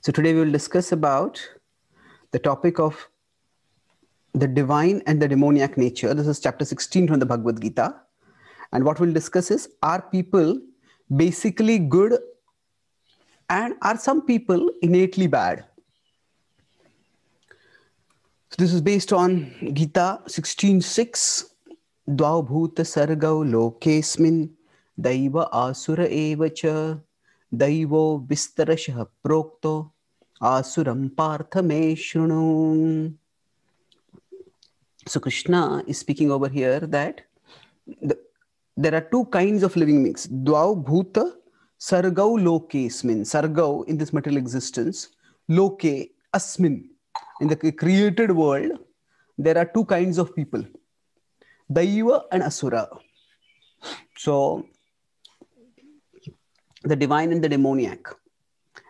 So today we will discuss about the topic of the divine and the demoniac nature. This is chapter 16 from the Bhagavad Gita. And what we'll discuss is are people basically good and are some people innately bad? So this is based on Gita 16.6. Dvaubhuta sargau lokesmin daiva asura evacha. दैवो विस्तरशः प्रोक्तो आसुरं Partha मे शृणु so Krishna is speaking over here that there are two kind of living beings द्वाव भूत सर्गौ लोके स्मिन सर्गौ in this material existence लोके अस्मिन in the created world there are two kind of people दैव एंड असुर so the divine and the demoniac.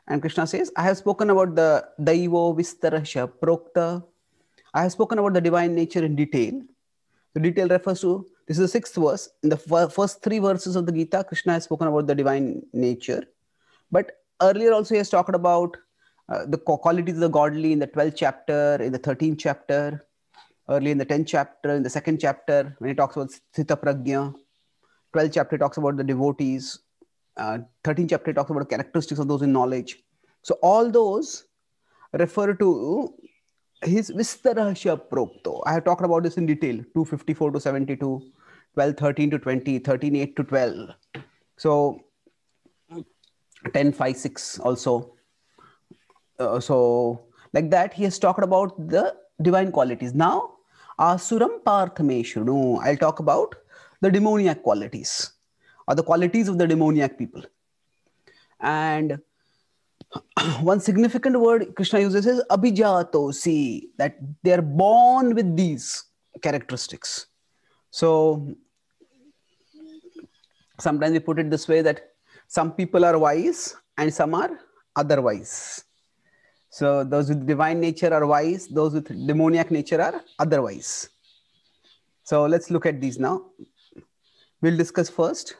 And Krishna says, I have spoken about the Daivo Vistarasya Prokta. I have spoken about the divine nature in detail. The detail refers to this is the sixth verse. In the first three verses of the Gita, Krishna has spoken about the divine nature. But earlier also, he has talked about uh, the qualities of the godly in the 12th chapter, in the 13th chapter, early in the 10th chapter, in the second chapter, when he talks about Sita Pragya. 12th chapter talks about the devotees uh, 13 chapter talks about characteristics of those in knowledge. So all those refer to his Vistarahasya Propto. I have talked about this in detail, 254 to 72, 12, 13 to 20, 13, 8 to 12. So 10, 5, 6 also. Uh, so like that, he has talked about the divine qualities. Now, Asuram Parthameshunu, I'll talk about the demoniac qualities or the qualities of the demoniac people. And one significant word Krishna uses is abhijatosi, that they are born with these characteristics. So sometimes we put it this way that some people are wise and some are otherwise. So those with divine nature are wise, those with demoniac nature are otherwise. So let's look at these now. We'll discuss first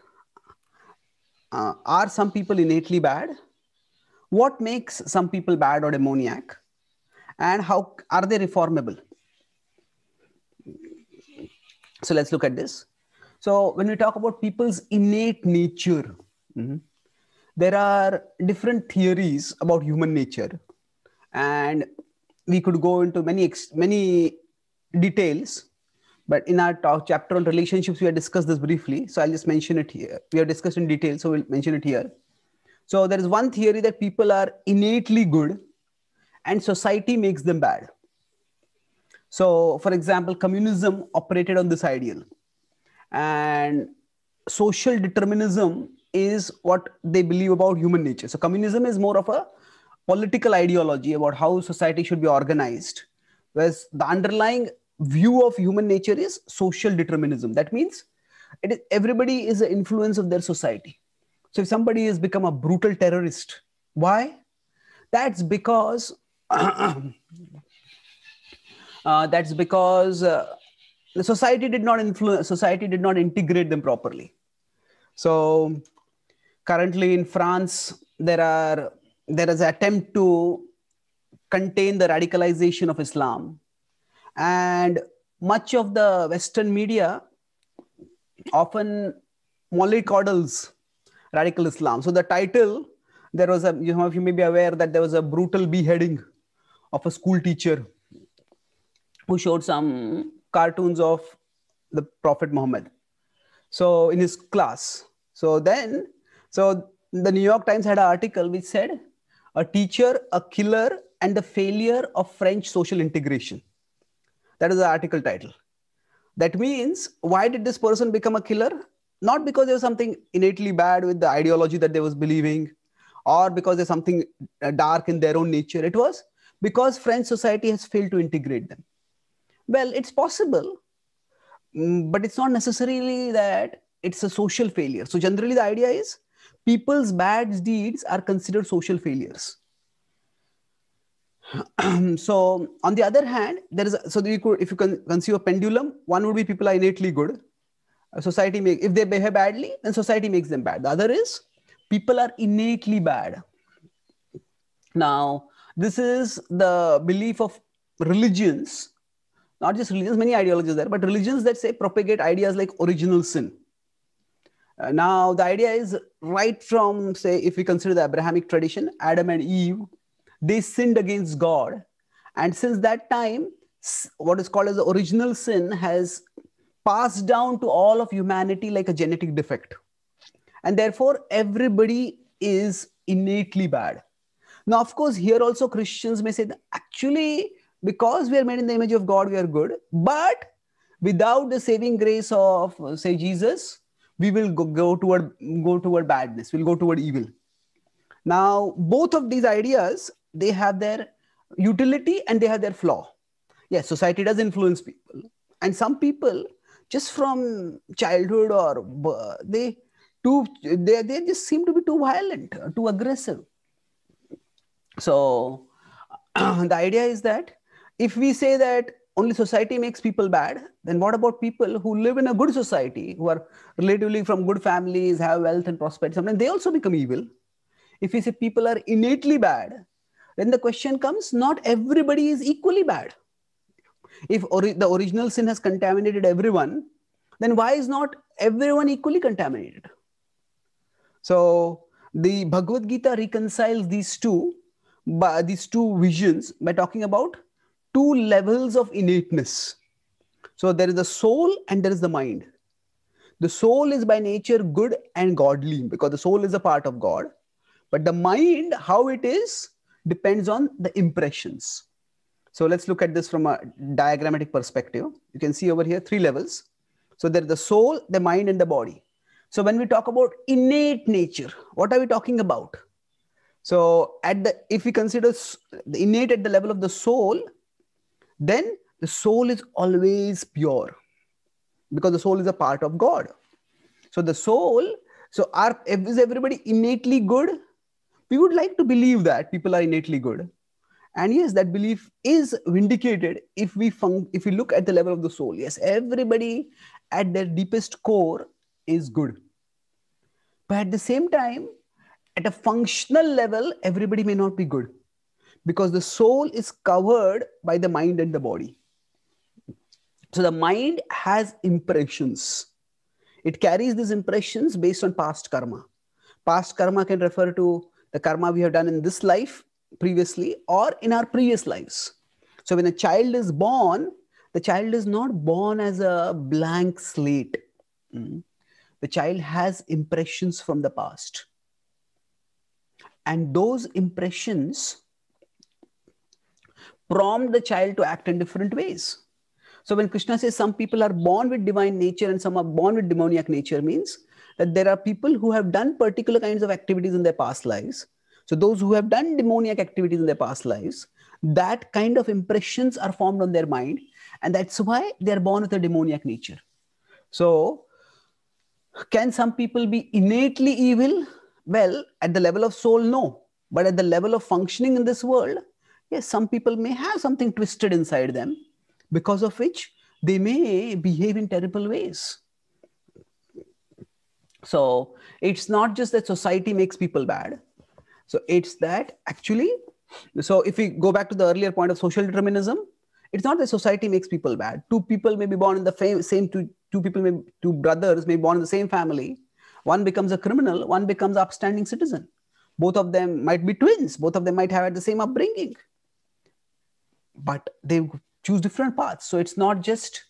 uh, are some people innately bad? What makes some people bad or demoniac? And how are they reformable? So let's look at this. So when we talk about people's innate nature, mm-hmm, there are different theories about human nature, and we could go into many many details but in our talk chapter on relationships, we have discussed this briefly. So I'll just mention it here. We have discussed in detail, so we'll mention it here. So there is one theory that people are innately good and society makes them bad. So, for example, communism operated on this ideal. And social determinism is what they believe about human nature. So, communism is more of a political ideology about how society should be organized, whereas the underlying view of human nature is social determinism. That means it is, everybody is an influence of their society. So if somebody has become a brutal terrorist, why? That's because uh, that's because uh, the society did not influence. Society did not integrate them properly. So currently in France, there are there is an attempt to contain the radicalization of Islam and much of the Western media often mollycoddles radical Islam. So the title, there was a, you know, you may be aware that there was a brutal beheading of a school teacher who showed some cartoons of the Prophet Muhammad. So in his class. So then, so the New York Times had an article which said, a teacher, a killer, and the failure of French social integration. That is the article title. That means, why did this person become a killer? Not because there was something innately bad with the ideology that they was believing, or because there's something uh, dark in their own nature. It was because French society has failed to integrate them. Well, it's possible, mm, but it's not necessarily that it's a social failure. So generally, the idea is people's bad deeds are considered social failures. so on the other hand there is so you could if you can conceive a pendulum one would be people are innately good society make if they behave badly then society makes them bad the other is people are innately bad now this is the belief of religions not just religions many ideologies there but religions that say propagate ideas like original sin uh, now the idea is right from say if we consider the abrahamic tradition adam and eve they sinned against God. And since that time, what is called as the original sin has passed down to all of humanity like a genetic defect. And therefore, everybody is innately bad. Now, of course, here also Christians may say that actually, because we are made in the image of God, we are good. But without the saving grace of, say, Jesus, we will go, go toward go toward badness. We'll go toward evil. Now, both of these ideas they have their utility and they have their flaw. Yes, society does influence people. And some people, just from childhood or they too, they, they just seem to be too violent, too aggressive. So the idea is that if we say that only society makes people bad, then what about people who live in a good society, who are relatively from good families, have wealth and prosperity? something they also become evil. If we say people are innately bad, then the question comes, not everybody is equally bad. If the original sin has contaminated everyone, then why is not everyone equally contaminated? So the Bhagavad Gita reconciles these two, by these two visions by talking about two levels of innateness. So there is the soul and there is the mind. The soul is by nature good and godly because the soul is a part of God. But the mind, how it is, depends on the impressions. So let's look at this from a diagrammatic perspective. You can see over here three levels. So there's the soul, the mind, and the body. So when we talk about innate nature, what are we talking about? So at the if we consider the innate at the level of the soul, then the soul is always pure because the soul is a part of God. So the soul, so are is everybody innately good? we would like to believe that people are innately good and yes that belief is vindicated if we fun- if we look at the level of the soul yes everybody at their deepest core is good but at the same time at a functional level everybody may not be good because the soul is covered by the mind and the body so the mind has impressions it carries these impressions based on past karma past karma can refer to the karma we have done in this life previously or in our previous lives. So when a child is born, the child is not born as a blank slate. Mm-hmm. The child has impressions from the past. And those impressions prompt the child to act in different ways. So when Krishna says some people are born with divine nature and some are born with demoniac nature means that there are people who have done particular kinds of activities in their past lives. So those who have done demoniac activities in their past lives, that kind of impressions are formed on their mind. And that's why they're born with a demoniac nature. So can some people be innately evil? Well, at the level of soul, no. But at the level of functioning in this world, yes, some people may have something twisted inside them because of which they may behave in terrible ways. So it's not just that society makes people bad. So it's that actually, so if we go back to the earlier point of social determinism, it's not that society makes people bad. Two people may be born in the fam- same, two, two people, may, two brothers may be born in the same family. One becomes a criminal, one becomes upstanding citizen. Both of them might be twins. Both of them might have had the same upbringing, but they choose different paths. So it's not just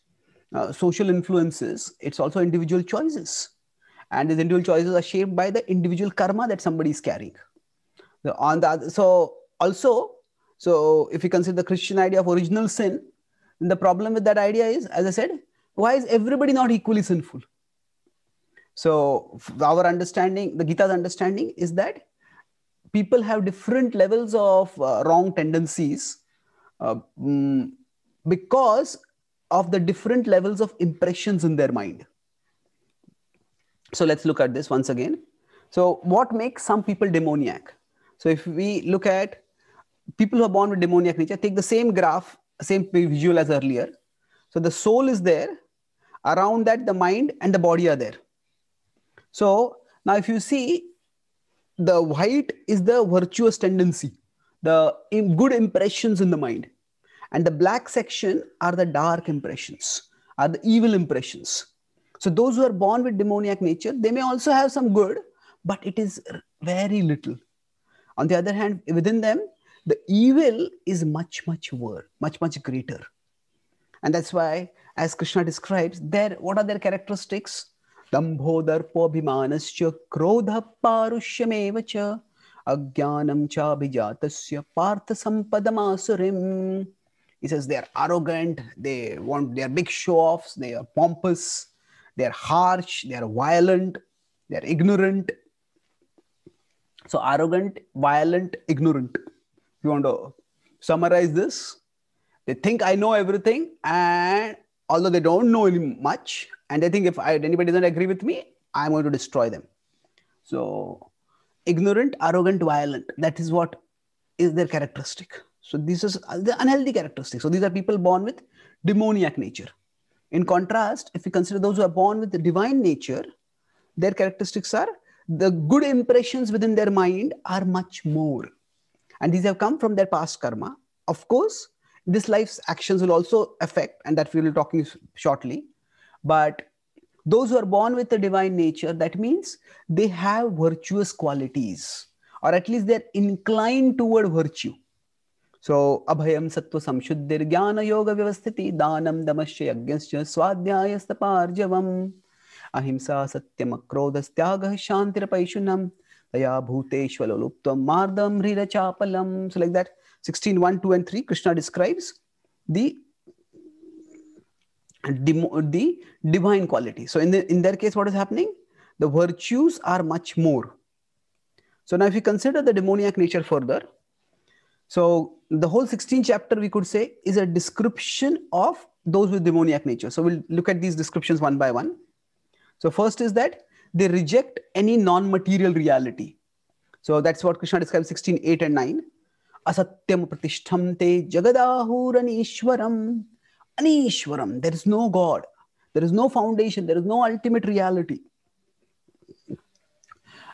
uh, social influences; it's also individual choices and these individual choices are shaped by the individual karma that somebody is carrying so on the other, so also so if you consider the christian idea of original sin then the problem with that idea is as i said why is everybody not equally sinful so our understanding the gita's understanding is that people have different levels of uh, wrong tendencies uh, mm, because of the different levels of impressions in their mind so let's look at this once again. So what makes some people demoniac? So if we look at people who are born with demoniac nature, take the same graph, same visual as earlier. So the soul is there, around that the mind and the body are there. So now if you see, the white is the virtuous tendency, the good impressions in the mind. And the black section are the dark impressions, are the evil impressions. So those who are born with demoniac nature, they may also have some good, but it is very little. On the other hand, within them, the evil is much, much worse, much, much greater. And that's why, as Krishna describes, there what are their characteristics? agyanam क्रोधपारुष्यमेव च अज्ञानं He says they are arrogant, they want, they are big show-offs, they are pompous, they're harsh, they're violent, they're ignorant. So, arrogant, violent, ignorant. You want to summarize this? They think I know everything, and although they don't know much, and they think if I, anybody doesn't agree with me, I'm going to destroy them. So, ignorant, arrogant, violent. That is what is their characteristic. So, this is the unhealthy characteristic. So, these are people born with demoniac nature. In contrast, if we consider those who are born with the divine nature, their characteristics are the good impressions within their mind are much more. And these have come from their past karma. Of course, this life's actions will also affect, and that we will be talking shortly. But those who are born with the divine nature, that means they have virtuous qualities, or at least they're inclined toward virtue. So abhayam sattva samshuddhir jnana yoga vyavasthiti danam damasya yajnasya swadhyayastaparjavam ahimsa satyam akrodhastyagah shantirapaishunam daya bhuteshvaloluptvam mardam hridachapalam. So like that 16, 1, 2 and 3 Krishna describes the the divine quality. So in, the, in their case, what is happening? The virtues are much more. So now if you consider the demoniac nature further, so the whole 16th chapter, we could say, is a description of those with demoniac nature. So we'll look at these descriptions one by one. So first is that they reject any non-material reality. So that's what Krishna describes 16, 8 and 9. Asatyam pratishtham te jagadahuranishwaram anishwaram. There is no God. There is no foundation. There is no ultimate reality.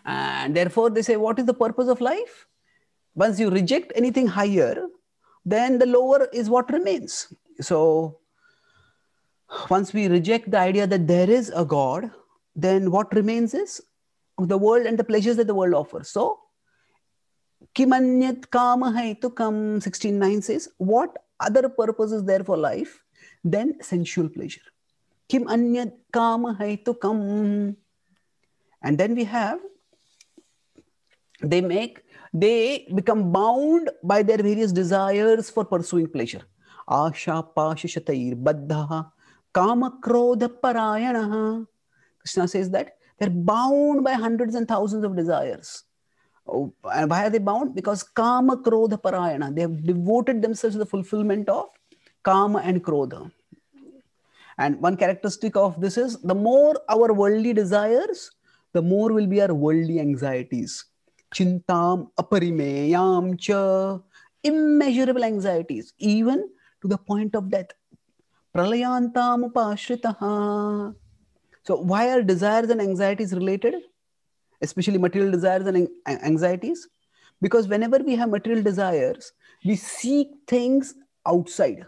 And therefore they say, what is the purpose of life? Once you reject anything higher, then the lower is what remains. So once we reject the idea that there is a God, then what remains is the world and the pleasures that the world offers. So Kimanyat Kama Haitukam 16.9 says, what other purpose is there for life than sensual pleasure? Kim anyat kama haitukam. And then we have, they make they become bound by their various desires for pursuing pleasure. Asha Pashishatair Baddaha Kama Krodha Parayanaha. Krishna says that they're bound by hundreds and thousands of desires. Oh, and why are they bound? Because Kama Krodha Parayana. They have devoted themselves to the fulfillment of Kama and Krodha. And one characteristic of this is the more our worldly desires, the more will be our worldly anxieties chintam aparimeyam cha. Immeasurable anxieties, even to the point of death. Pralayantam upashritaha. So why are desires and anxieties related? Especially material desires and anxieties. Because whenever we have material desires, we seek things outside.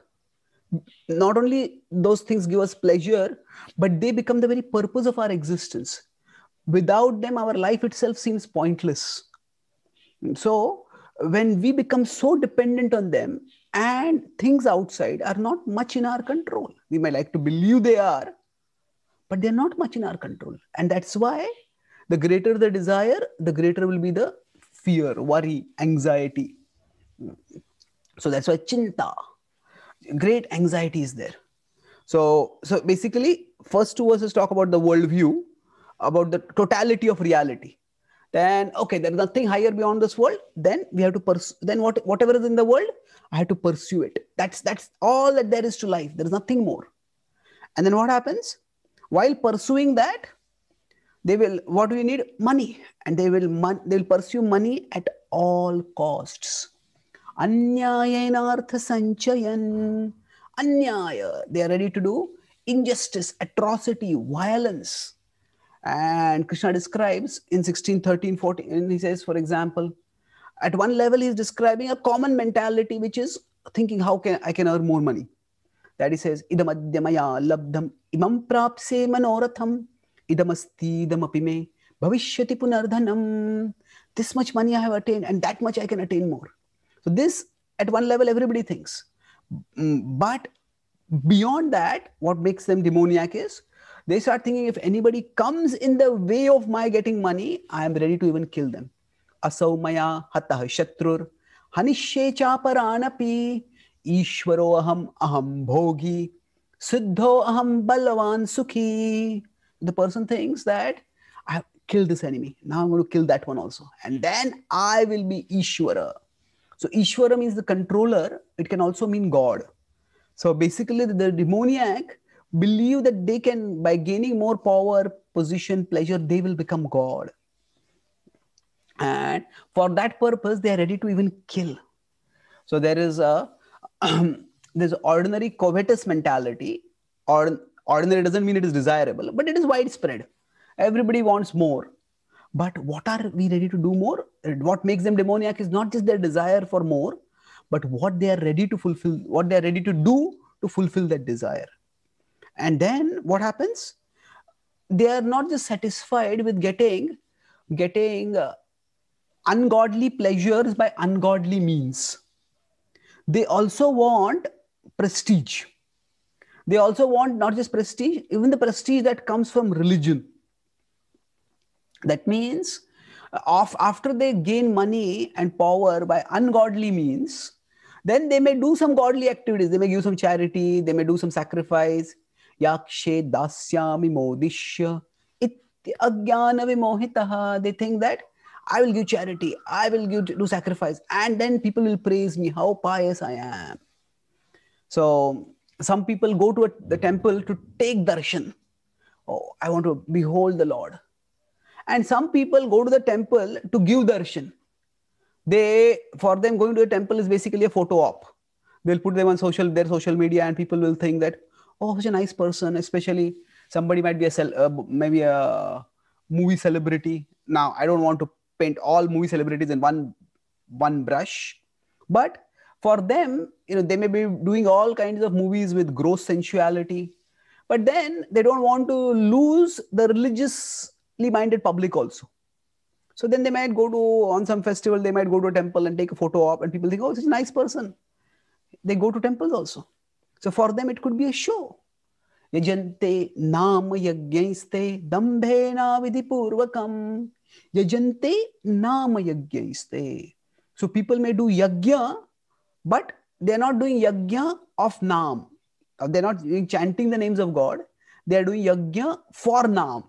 Not only those things give us pleasure, but they become the very purpose of our existence. Without them, our life itself seems pointless. So when we become so dependent on them and things outside are not much in our control, we may like to believe they are, but they're not much in our control. And that's why the greater the desire, the greater will be the fear, worry, anxiety. So that's why chinta, great anxiety is there. So, so basically, first two verses talk about the worldview, about the totality of reality then okay there is nothing higher beyond this world then we have to pursue then what whatever is in the world i have to pursue it that's that's all that there is to life there is nothing more and then what happens while pursuing that they will what do you need money and they will mon- they will pursue money at all costs anyayanartha sanchayan anyaya they are ready to do injustice atrocity violence and Krishna describes in 13, 14, he says, for example, at one level, he's describing a common mentality, which is thinking, how can I can earn more money? That he says, idamadyamaya labdham imam prapse manoratham idamastidamapi me bhavishyati punardhanam. This much money I have attained and that much I can attain more. So this, at one level, everybody thinks. Mm, but beyond that, what makes them demoniac is they start thinking if anybody comes in the way of my getting money, I am ready to even kill them. Asaumaya hatah shatrur hanishe chaparanapi ishwaro aham aham bhogi siddho aham balavan sukhi. The person thinks that I have killed this enemy. Now I'm going to kill that one also. And then I will be Ishwara. So Ishwara means the controller. It can also mean God. So basically the demoniac believe that they can, by gaining more power, position, pleasure, they will become God. And for that purpose, they are ready to even kill. So there is a there's ordinary covetous mentality. Or ordinary doesn't mean it is desirable, but it is widespread. Everybody wants more. But what are we ready to do more? What makes them demoniac is not just their desire for more, but what they are ready to fulfill, what they are ready to do to fulfill that desire. And then what happens? They are not just satisfied with getting, getting uh, ungodly pleasures by ungodly means. They also want prestige. They also want not just prestige, even the prestige that comes from religion. That means, off, uh, after they gain money and power by ungodly means, then they may do some godly activities. They may give some charity, they may do some sacrifice, yakshe dasyami modishya agyana vimohitaha they think that i will give charity i will give do sacrifice and then people will praise me how pious i am so some people go to a, the temple to take darshan oh i want to behold the lord and some people go to the temple to give darshan they for them going to a temple is basically a photo op they'll put them on social their social media and people will think that oh such a nice person especially somebody might be a cel- uh, maybe a movie celebrity now i don't want to paint all movie celebrities in one one brush but for them you know they may be doing all kinds of movies with gross sensuality but then they don't want to lose the religiously minded public also so then they might go to on some festival they might go to a temple and take a photo op and people think oh such a nice person they go to temples also so for them, it could be a show. Yajante nam yajnaiste dambhena vidhipurvakam. Yajante nam yajnaiste. So people may do yajna, but they're not doing yajna of nam. Uh, they're not chanting the names of God. They're doing yajna for nam.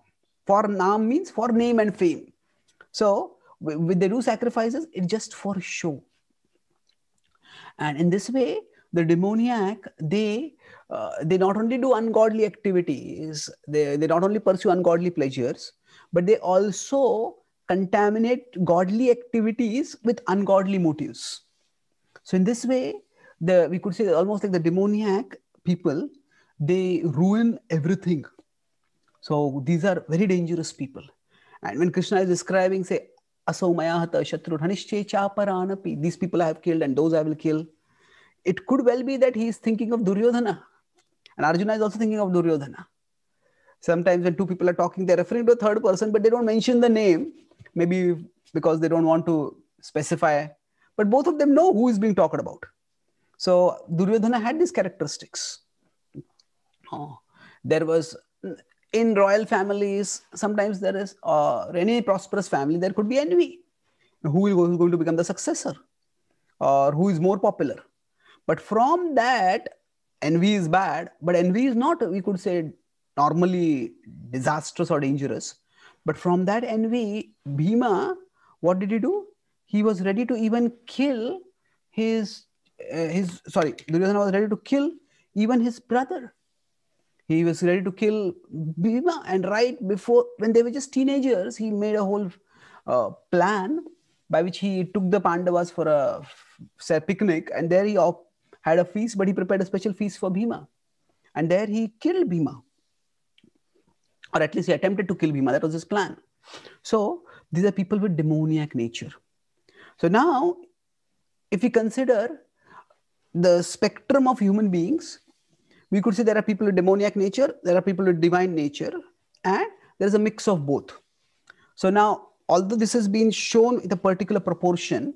For nam means for name and fame. So when they do sacrifices, it's just for show. And in this way, the demoniac they uh, they not only do ungodly activities they, they not only pursue ungodly pleasures but they also contaminate godly activities with ungodly motives so in this way the we could say almost like the demoniac people they ruin everything so these are very dangerous people and when krishna is describing say aso mayahata shatru paranapi these people i have killed and those i will kill it could well be that he is thinking of Duryodhana. And Arjuna is also thinking of Duryodhana. Sometimes when two people are talking, they're referring to a third person, but they don't mention the name, maybe because they don't want to specify. But both of them know who is being talked about. So Duryodhana had these characteristics. Oh, there was in royal families, sometimes there is uh, any prosperous family, there could be envy. Who is going to become the successor? Or who is more popular? But from that, envy is bad, but envy is not, we could say, normally disastrous or dangerous. But from that envy, Bhima, what did he do? He was ready to even kill his, uh, his sorry, Duryodhana was ready to kill even his brother. He was ready to kill Bhima, and right before, when they were just teenagers, he made a whole uh, plan by which he took the Pandavas for a picnic, and there he had a feast, but he prepared a special feast for Bhima. And there he killed Bhima. Or at least he attempted to kill Bhima. That was his plan. So these are people with demoniac nature. So now, if we consider the spectrum of human beings, we could say there are people with demoniac nature, there are people with divine nature, and there's a mix of both. So now, although this has been shown with a particular proportion,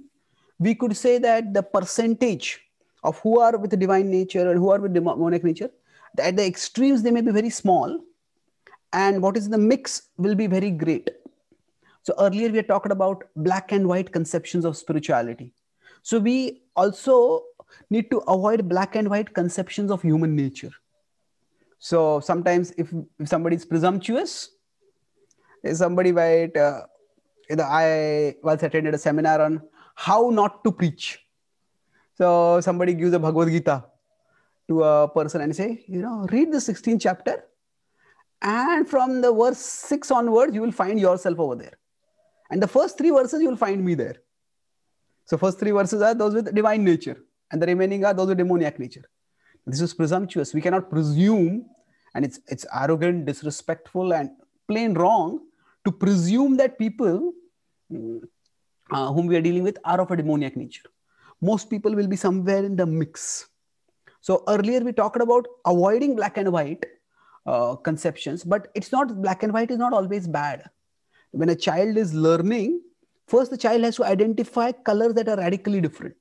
we could say that the percentage of who are with the divine nature and who are with demonic nature. At the extremes, they may be very small, and what is the mix will be very great. So earlier we had talked about black and white conceptions of spirituality. So we also need to avoid black and white conceptions of human nature. So sometimes if, if somebody is presumptuous, somebody by uh, I once attended a seminar on how not to preach. So somebody gives a Bhagavad Gita to a person and say, you know, read the 16th chapter. And from the verse 6 onwards, you will find yourself over there. And the first three verses, you will find me there. So first three verses are those with divine nature. And the remaining are those with demoniac nature. This is presumptuous. We cannot presume, and it's, it's arrogant, disrespectful, and plain wrong to presume that people mm, uh, whom we are dealing with are of a demoniac nature most people will be somewhere in the mix. So earlier we talked about avoiding black and white uh, conceptions, but it's not black and white is not always bad. When a child is learning, first the child has to identify colors that are radically different.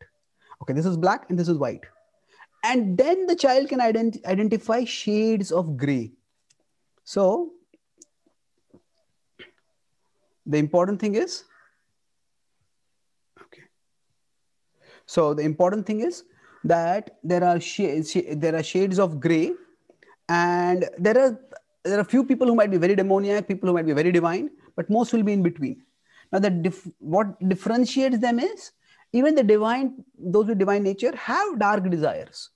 Okay, this is black and this is white. And then the child can ident identify shades of gray. So the important thing is So the important thing is that there are shades, sh there are shades of gray, and there are there are few people who might be very demoniac, people who might be very divine, but most will be in between. Now, dif what differentiates them is even the divine, those with divine nature have dark desires,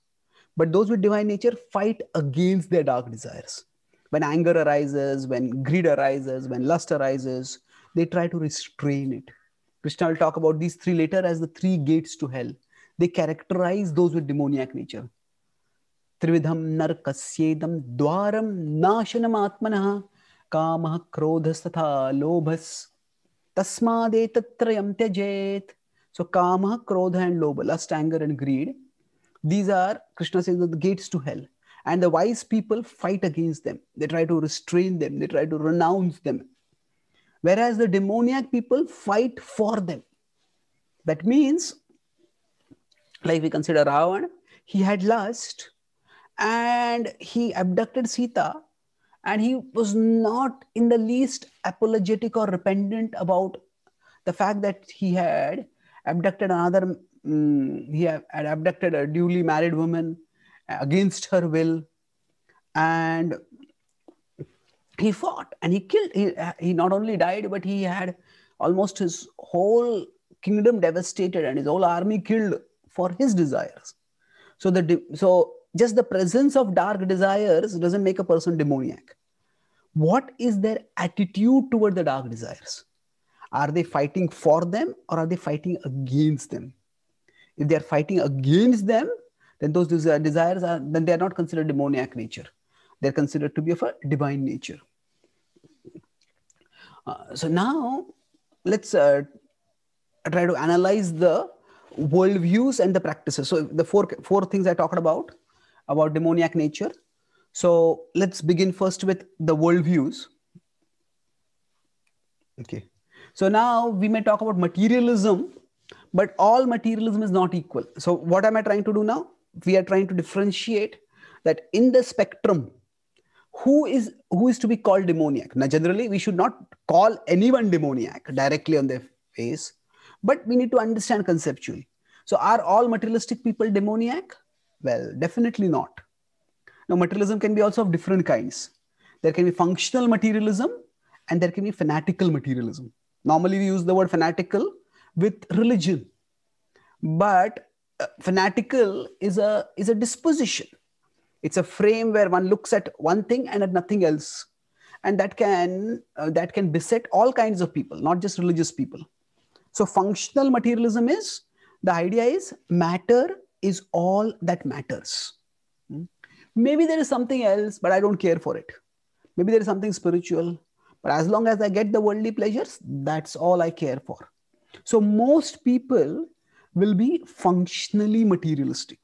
but those with divine nature fight against their dark desires. When anger arises, when greed arises, when lust arises, they try to restrain it. Krishna will talk about these three later as the three gates to hell. They characterize those with demoniac nature. Trividham narkasyedam dwaram nashanam atmanah krodhastha क्रोधस्तथा लोभस तस्मादेतत्रयं tejet. so kamah krodha and lobha lust anger and greed these are krishna says the gates to hell and the wise people fight against them they try to restrain them they try to renounce them Whereas the demoniac people fight for them. That means, like we consider Ravan, he had lust and he abducted Sita and he was not in the least apologetic or repentant about the fact that he had abducted another um, he had abducted a duly married woman against her will and he fought and he killed. He, he not only died, but he had almost his whole kingdom devastated and his whole army killed for his desires. So the so just the presence of dark desires doesn't make a person demoniac. What is their attitude toward the dark desires? Are they fighting for them or are they fighting against them? If they are fighting against them, then those desires are then they are not considered demoniac nature. They're considered to be of a divine nature. Uh, so now let's uh, try to analyze the worldviews and the practices. So the four four things I talked about about demoniac nature. So let's begin first with the worldviews. Okay. So now we may talk about materialism, but all materialism is not equal. So what am I trying to do now? We are trying to differentiate that in the spectrum who is who is to be called demoniac now generally we should not call anyone demoniac directly on their face but we need to understand conceptually so are all materialistic people demoniac well definitely not now materialism can be also of different kinds there can be functional materialism and there can be fanatical materialism normally we use the word fanatical with religion but uh, fanatical is a is a disposition it's a frame where one looks at one thing and at nothing else. And that can, uh, that can beset all kinds of people, not just religious people. So functional materialism is, the idea is matter is all that matters. Hmm? Maybe there is something else, but I don't care for it. Maybe there is something spiritual, but as long as I get the worldly pleasures, that's all I care for. So most people will be functionally materialistic.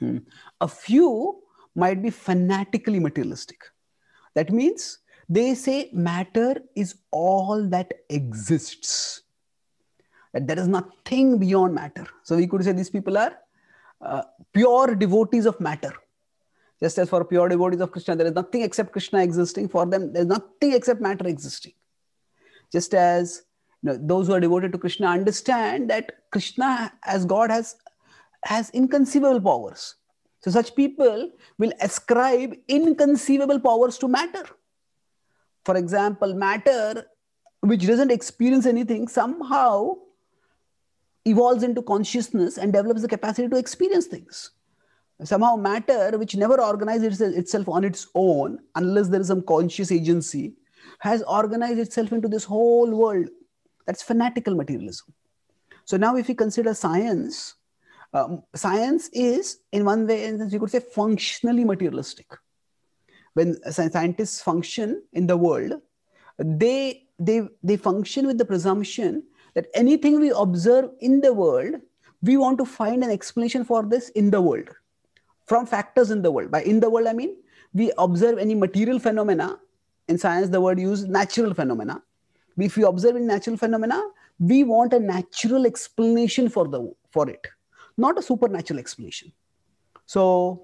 Hmm. A few might be fanatically materialistic. That means they say matter is all that exists, that there is nothing beyond matter. So we could say these people are uh, pure devotees of matter. Just as for pure devotees of Krishna, there is nothing except Krishna existing. For them, there is nothing except matter existing. Just as you know, those who are devoted to Krishna understand that Krishna as God has has inconceivable powers. So, such people will ascribe inconceivable powers to matter. For example, matter, which doesn't experience anything, somehow evolves into consciousness and develops the capacity to experience things. Somehow, matter, which never organizes itself on its own, unless there is some conscious agency, has organized itself into this whole world. That's fanatical materialism. So, now if we consider science, um, science is, in one way, and you could say, functionally materialistic. When scientists function in the world, they they they function with the presumption that anything we observe in the world, we want to find an explanation for this in the world, from factors in the world. By in the world, I mean we observe any material phenomena. In science, the word used natural phenomena. If we observe in natural phenomena, we want a natural explanation for the for it not a supernatural explanation. So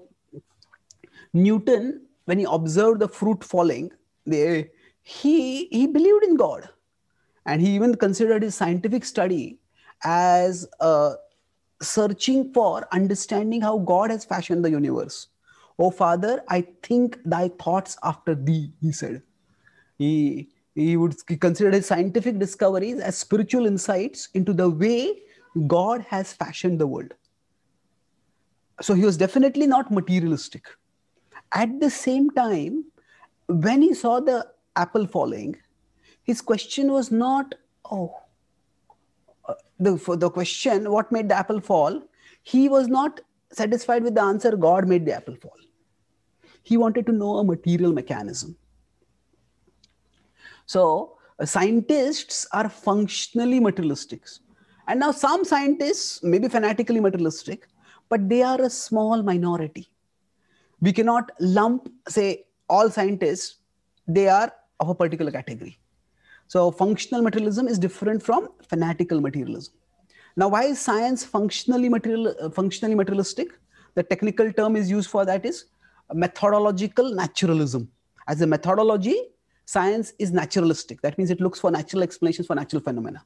Newton, when he observed the fruit falling, they, he, he believed in God. And he even considered his scientific study as uh, searching for understanding how God has fashioned the universe. Oh, Father, I think thy thoughts after thee, he said. He, he would consider his scientific discoveries as spiritual insights into the way God has fashioned the world so he was definitely not materialistic. At the same time, when he saw the apple falling, his question was not, oh, uh, the, for the question, what made the apple fall? He was not satisfied with the answer, God made the apple fall. He wanted to know a material mechanism. So, uh, scientists are functionally materialistic. And now, some scientists, may be fanatically materialistic, but they are a small minority. We cannot lump, say, all scientists, they are of a particular category. So functional materialism is different from fanatical materialism. Now, why is science functionally, material, functionally materialistic? The technical term is used for that is methodological naturalism. As a methodology, science is naturalistic. That means it looks for natural explanations for natural phenomena.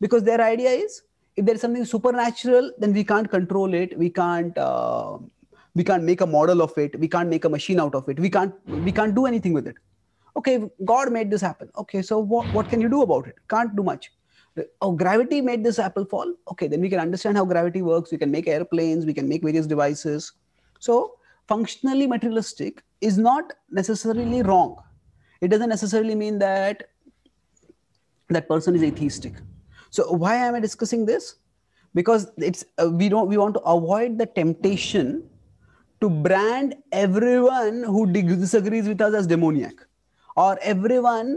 Because their idea is if there's something supernatural then we can't control it we can't uh, we can't make a model of it we can't make a machine out of it we can't we can't do anything with it okay god made this happen okay so what, what can you do about it can't do much oh gravity made this apple fall okay then we can understand how gravity works we can make airplanes we can make various devices so functionally materialistic is not necessarily wrong it doesn't necessarily mean that that person is atheistic so why am I discussing this? Because it's uh, we don't we want to avoid the temptation to brand everyone who disagrees with us as demoniac, or everyone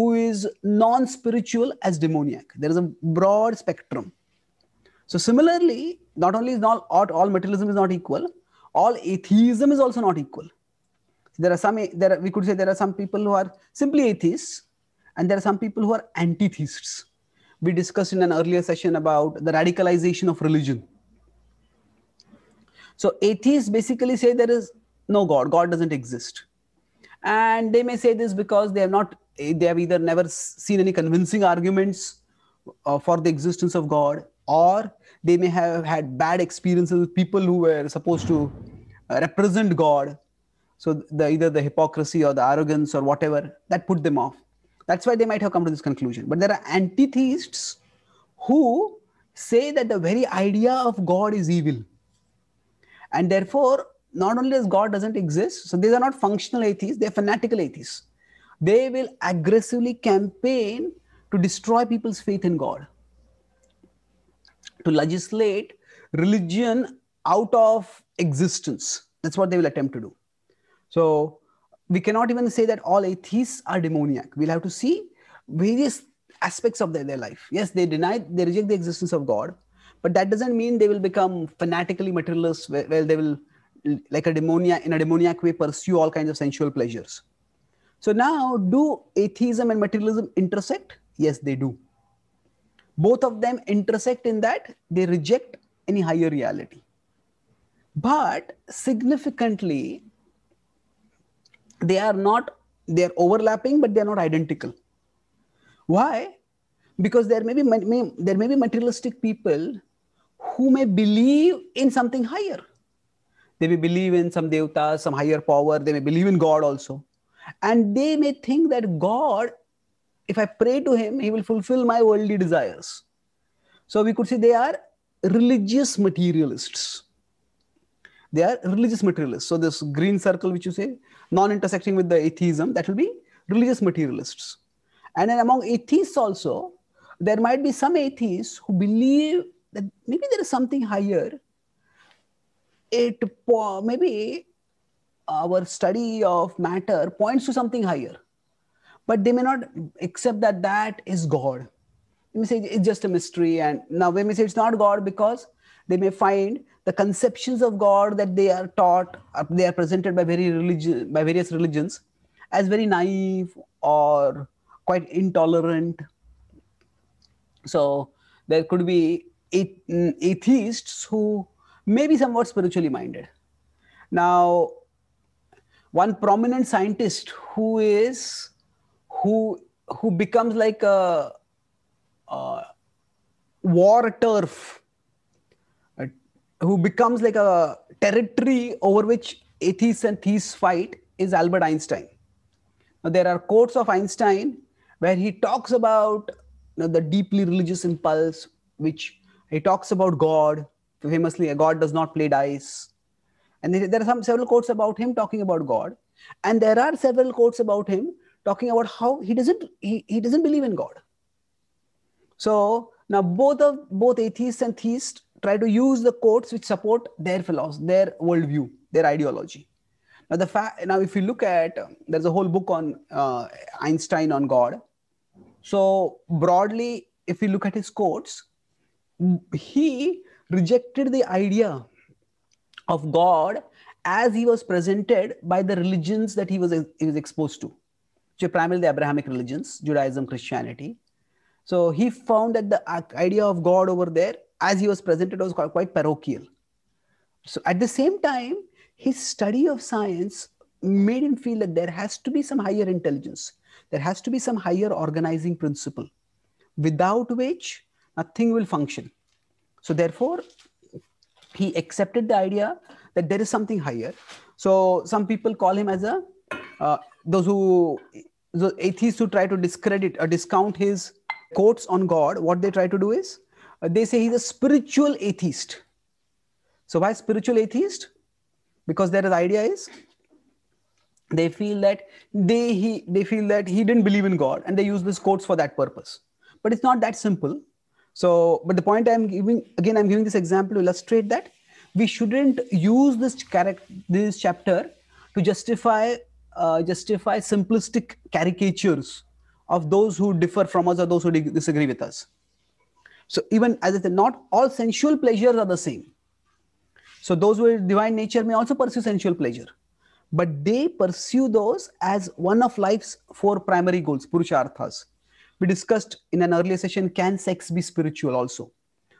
who is non-spiritual as demoniac. There is a broad spectrum. So similarly, not only is not all, all materialism is not equal, all atheism is also not equal. There are some there are, we could say there are some people who are simply atheists, and there are some people who are anti-theists we discussed in an earlier session about the radicalization of religion. So atheists basically say there is no God, God doesn't exist. And they may say this because they have not, they have either never seen any convincing arguments uh, for the existence of God, or they may have had bad experiences with people who were supposed to uh, represent God. So the, either the hypocrisy or the arrogance or whatever that put them off. That's why they might have come to this conclusion. But there are anti-theists who say that the very idea of God is evil. And therefore, not only does God doesn't exist, so these are not functional atheists, they're fanatical atheists. They will aggressively campaign to destroy people's faith in God, to legislate religion out of existence. That's what they will attempt to do. So we cannot even say that all atheists are demoniac. We'll have to see various aspects of their, their life. Yes, they deny, they reject the existence of God, but that doesn't mean they will become fanatically materialist. Well, they will, like a demoniac, in a demoniac way, pursue all kinds of sensual pleasures. So now, do atheism and materialism intersect? Yes, they do. Both of them intersect in that they reject any higher reality. But significantly, they are not they are overlapping but they are not identical why because there may be may, there may be materialistic people who may believe in something higher they may believe in some deities, some higher power they may believe in god also and they may think that god if i pray to him he will fulfill my worldly desires so we could say they are religious materialists they are religious materialists. So this green circle, which you say, non-intersecting with the atheism, that will be religious materialists. And then among atheists also, there might be some atheists who believe that maybe there is something higher. It maybe our study of matter points to something higher, but they may not accept that that is God. Let me say it's just a mystery, and now they may say it's not God because they may find the conceptions of god that they are taught they are presented by very religion by various religions as very naive or quite intolerant so there could be mm, atheists who may be somewhat spiritually minded now one prominent scientist who is who who becomes like a, a war turf who becomes like a territory over which atheists and theists fight is Albert Einstein. Now, there are quotes of Einstein where he talks about you know, the deeply religious impulse, which he talks about God, famously, God does not play dice. And there are some several quotes about him talking about God. And there are several quotes about him talking about how he doesn't he, he doesn't believe in God. So now both of both atheists and theists try to use the quotes which support their philosophy, their worldview, their ideology. Now, the fact now, if you look at there's a whole book on uh, Einstein on God. So broadly, if you look at his quotes, he rejected the idea of God as he was presented by the religions that he was he was exposed to, which are primarily the Abrahamic religions, Judaism, Christianity. So he found that the uh, idea of God over there as he was presented was quite parochial. So at the same time, his study of science made him feel that there has to be some higher intelligence, there has to be some higher organizing principle, without which nothing will function. So therefore, he accepted the idea that there is something higher. So some people call him as a uh, those who the atheists who try to discredit or uh, discount his quotes on God. What they try to do is uh, they say he's a spiritual atheist. So why spiritual atheist? Because their idea is they feel that they he they feel that he didn't believe in God and they use these quotes for that purpose. But it's not that simple. So, but the point I'm giving again, I'm giving this example to illustrate that we shouldn't use this character this chapter to justify uh, justify simplistic caricatures of those who differ from us or those who disagree with us. So even as I said, not all sensual pleasures are the same. So those with divine nature may also pursue sensual pleasure, but they pursue those as one of life's four primary goals, purusharthas. We discussed in an earlier session, can sex be spiritual also?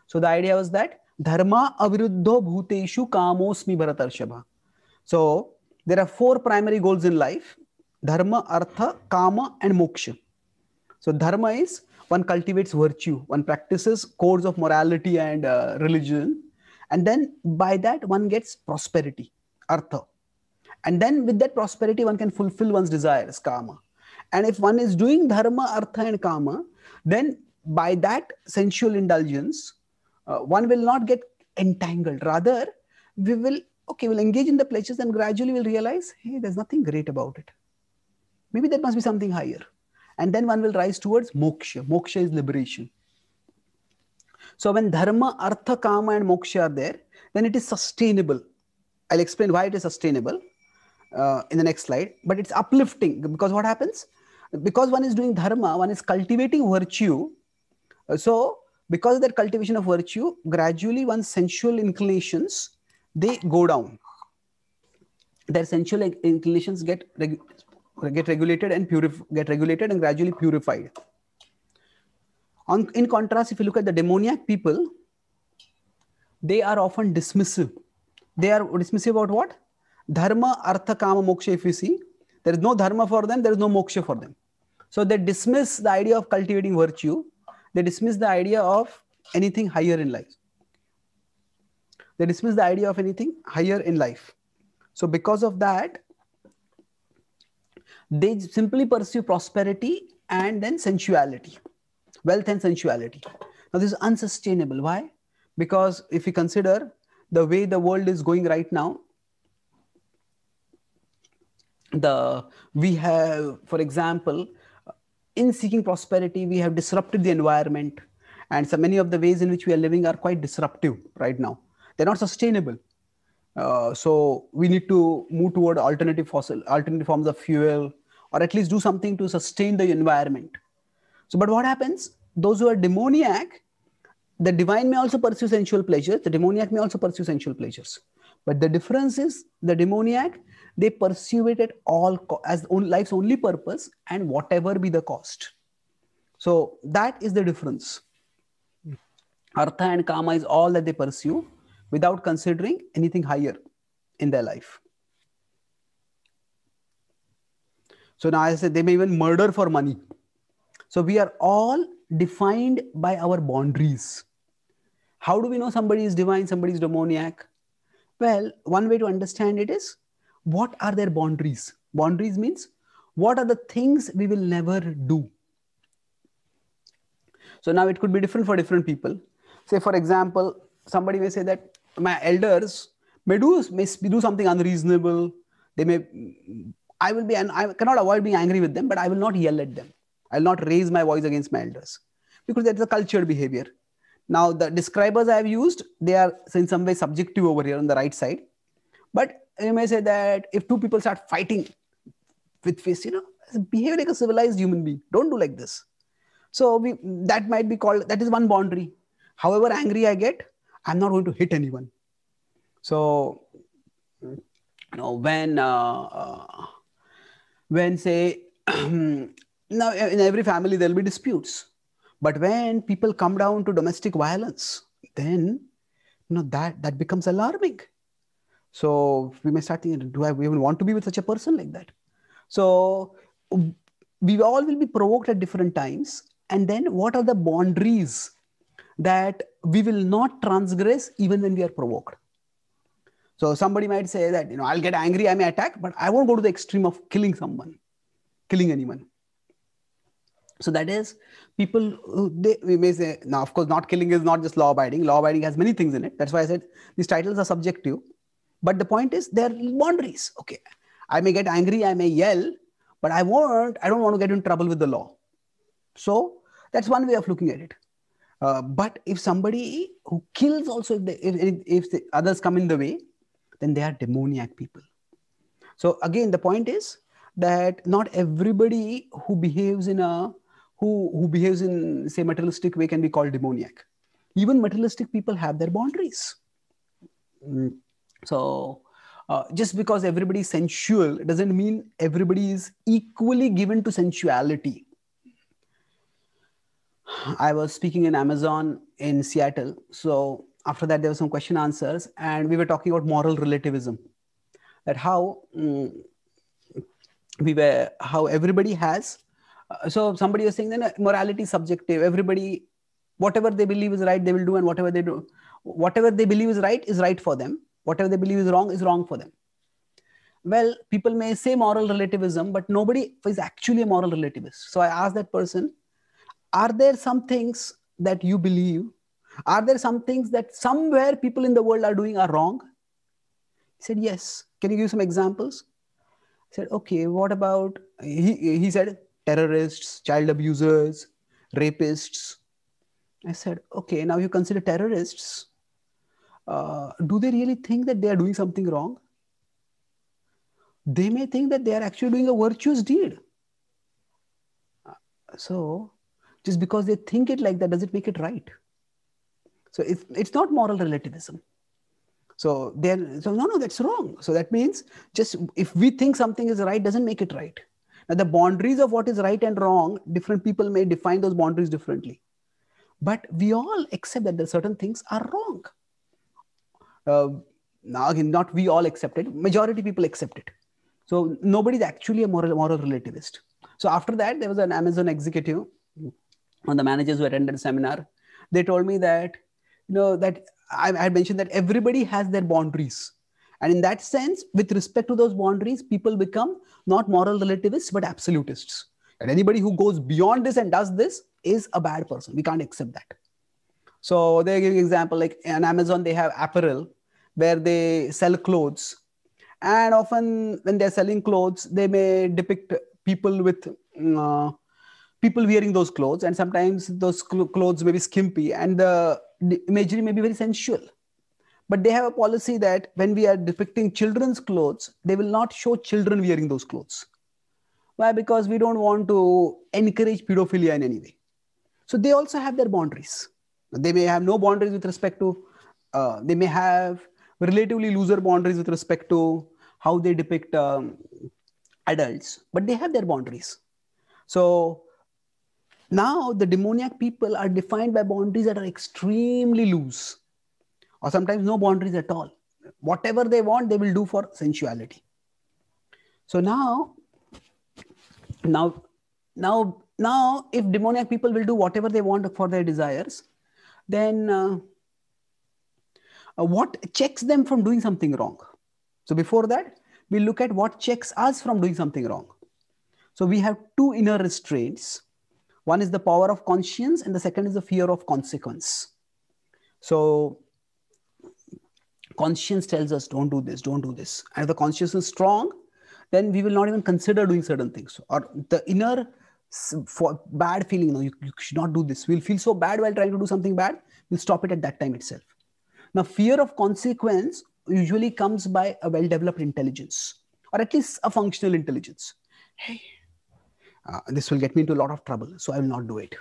So the idea was that dharma aviruddho bhuteshu kamosmi bharatarshabha. So there are four primary goals in life, dharma, artha, kama and moksha. So dharma is one cultivates virtue one practices codes of morality and uh, religion and then by that one gets prosperity artha and then with that prosperity one can fulfill one's desires karma and if one is doing dharma artha and karma then by that sensual indulgence uh, one will not get entangled rather we will okay we'll engage in the pleasures and gradually we'll realize hey there's nothing great about it maybe there must be something higher and then one will rise towards moksha. Moksha is liberation. So when dharma, artha, kama, and moksha are there, then it is sustainable. I'll explain why it is sustainable uh, in the next slide. But it's uplifting because what happens? Because one is doing dharma, one is cultivating virtue. Uh, so because of that cultivation of virtue, gradually one's sensual inclinations they go down. Their sensual inclinations get get regulated and purif- get regulated and gradually purified. On, in contrast, if you look at the demoniac people, they are often dismissive. They are dismissive about what? Dharma, artha, kama, moksha. If you see, there is no dharma for them, there is no moksha for them. So they dismiss the idea of cultivating virtue. They dismiss the idea of anything higher in life. They dismiss the idea of anything higher in life. So because of that, they simply pursue prosperity and then sensuality, wealth and sensuality. Now, this is unsustainable. Why? Because if you consider the way the world is going right now, the we have, for example, in seeking prosperity, we have disrupted the environment, and so many of the ways in which we are living are quite disruptive right now. They're not sustainable. Uh, so we need to move toward alternative fossil, alternative forms of fuel, or at least do something to sustain the environment. So, but what happens? Those who are demoniac, the divine may also pursue sensual pleasures, the demoniac may also pursue sensual pleasures. But the difference is the demoniac, they pursue it at all co- as life's only purpose and whatever be the cost. So that is the difference. Artha and Kama is all that they pursue without considering anything higher in their life. So now I said they may even murder for money. So we are all defined by our boundaries. How do we know somebody is divine, somebody is demoniac? Well, one way to understand it is what are their boundaries? Boundaries means what are the things we will never do? So now it could be different for different people. Say, for example, somebody may say that my elders may do, may do something unreasonable. They may I will be, and I cannot avoid being angry with them, but I will not yell at them. I'll not raise my voice against my elders because that's a cultured behavior. Now, the describers I have used, they are in some way subjective over here on the right side. But you may say that if two people start fighting with fists, you know, behave like a civilized human being. Don't do like this. So we, that might be called, that is one boundary. However angry I get, I'm not going to hit anyone. So, you know, when uh, uh, when say now in every family there'll be disputes but when people come down to domestic violence then you know that that becomes alarming so we may start thinking do i even want to be with such a person like that so we all will be provoked at different times and then what are the boundaries that we will not transgress even when we are provoked so somebody might say that, you know, I'll get angry, I may attack, but I won't go to the extreme of killing someone, killing anyone. So that is people who they, we may say, now, of course, not killing is not just law abiding. Law abiding has many things in it. That's why I said these titles are subjective. But the point is there are boundaries. Okay. I may get angry, I may yell, but I won't, I don't want to get in trouble with the law. So that's one way of looking at it. Uh, but if somebody who kills also, if, they, if, if the others come in the way, then they are demoniac people. So again, the point is that not everybody who behaves in a who who behaves in say materialistic way can be called demoniac. Even materialistic people have their boundaries. Mm. So uh, just because everybody is sensual doesn't mean everybody is equally given to sensuality. I was speaking in Amazon in Seattle, so after that, there were some question answers, and we were talking about moral relativism, that how mm, we were, how everybody has. Uh, so somebody was saying that morality is subjective. Everybody, whatever they believe is right, they will do, and whatever they do, whatever they believe is right is right for them. Whatever they believe is wrong is wrong for them. Well, people may say moral relativism, but nobody is actually a moral relativist. So I asked that person, are there some things that you believe are there some things that somewhere people in the world are doing are wrong? He said, Yes. Can you give some examples? I said, Okay, what about, he, he said, terrorists, child abusers, rapists. I said, Okay, now you consider terrorists. Uh, do they really think that they are doing something wrong? They may think that they are actually doing a virtuous deed. Uh, so, just because they think it like that, does it make it right? So it's, it's not moral relativism. So then, so no, no, that's wrong. So that means just if we think something is right, doesn't make it right. Now the boundaries of what is right and wrong, different people may define those boundaries differently. But we all accept that there certain things are wrong. Uh, now again, not we all accept it. Majority people accept it. So nobody's actually a moral, moral relativist. So after that, there was an Amazon executive, and the managers who attended the seminar. They told me that you know that I, I mentioned that everybody has their boundaries. And in that sense, with respect to those boundaries, people become not moral relativists, but absolutists. And anybody who goes beyond this and does this is a bad person. We can't accept that. So they give an example like on Amazon, they have apparel where they sell clothes. And often when they're selling clothes, they may depict people with uh, people wearing those clothes and sometimes those cl- clothes may be skimpy and the, the imagery may be very sensual but they have a policy that when we are depicting children's clothes they will not show children wearing those clothes why because we don't want to encourage pedophilia in any way so they also have their boundaries they may have no boundaries with respect to uh, they may have relatively looser boundaries with respect to how they depict um, adults but they have their boundaries so now, the demoniac people are defined by boundaries that are extremely loose, or sometimes no boundaries at all. Whatever they want, they will do for sensuality. So now, now, now, now, if demoniac people will do whatever they want for their desires, then uh, uh what checks them from doing something wrong? So before that, we look at what checks us from doing something wrong. So we have two inner restraints one is the power of conscience, and the second is the fear of consequence. So, conscience tells us, don't do this, don't do this. And if the conscience is strong, then we will not even consider doing certain things. Or the inner for bad feeling, you, know, you, you should not do this. We'll feel so bad while trying to do something bad, we'll stop it at that time itself. Now, fear of consequence usually comes by a well developed intelligence, or at least a functional intelligence. Hey, uh, this will get me into a lot of trouble so i will not do it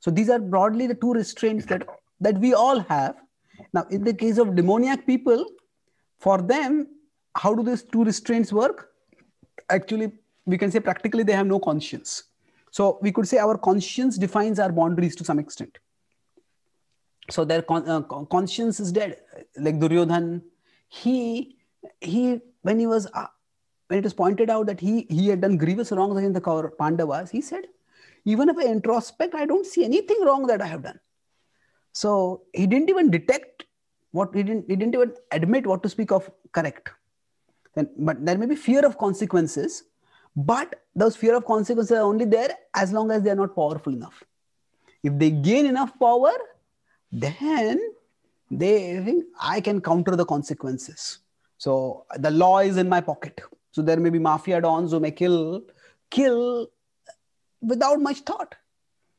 so these are broadly the two restraints that that we all have now in the case of demoniac people for them how do these two restraints work actually we can say practically they have no conscience so we could say our conscience defines our boundaries to some extent so their con- uh, conscience is dead like duryodhan he he when he was uh, when it is pointed out that he, he had done grievous wrongs against the Pandavas, he said, even if I introspect, I don't see anything wrong that I have done. So he didn't even detect what he didn't, he didn't even admit what to speak of correct. And but there may be fear of consequences, but those fear of consequences are only there as long as they are not powerful enough. If they gain enough power, then they think I can counter the consequences. So the law is in my pocket. So there may be mafia dons who may kill, kill without much thought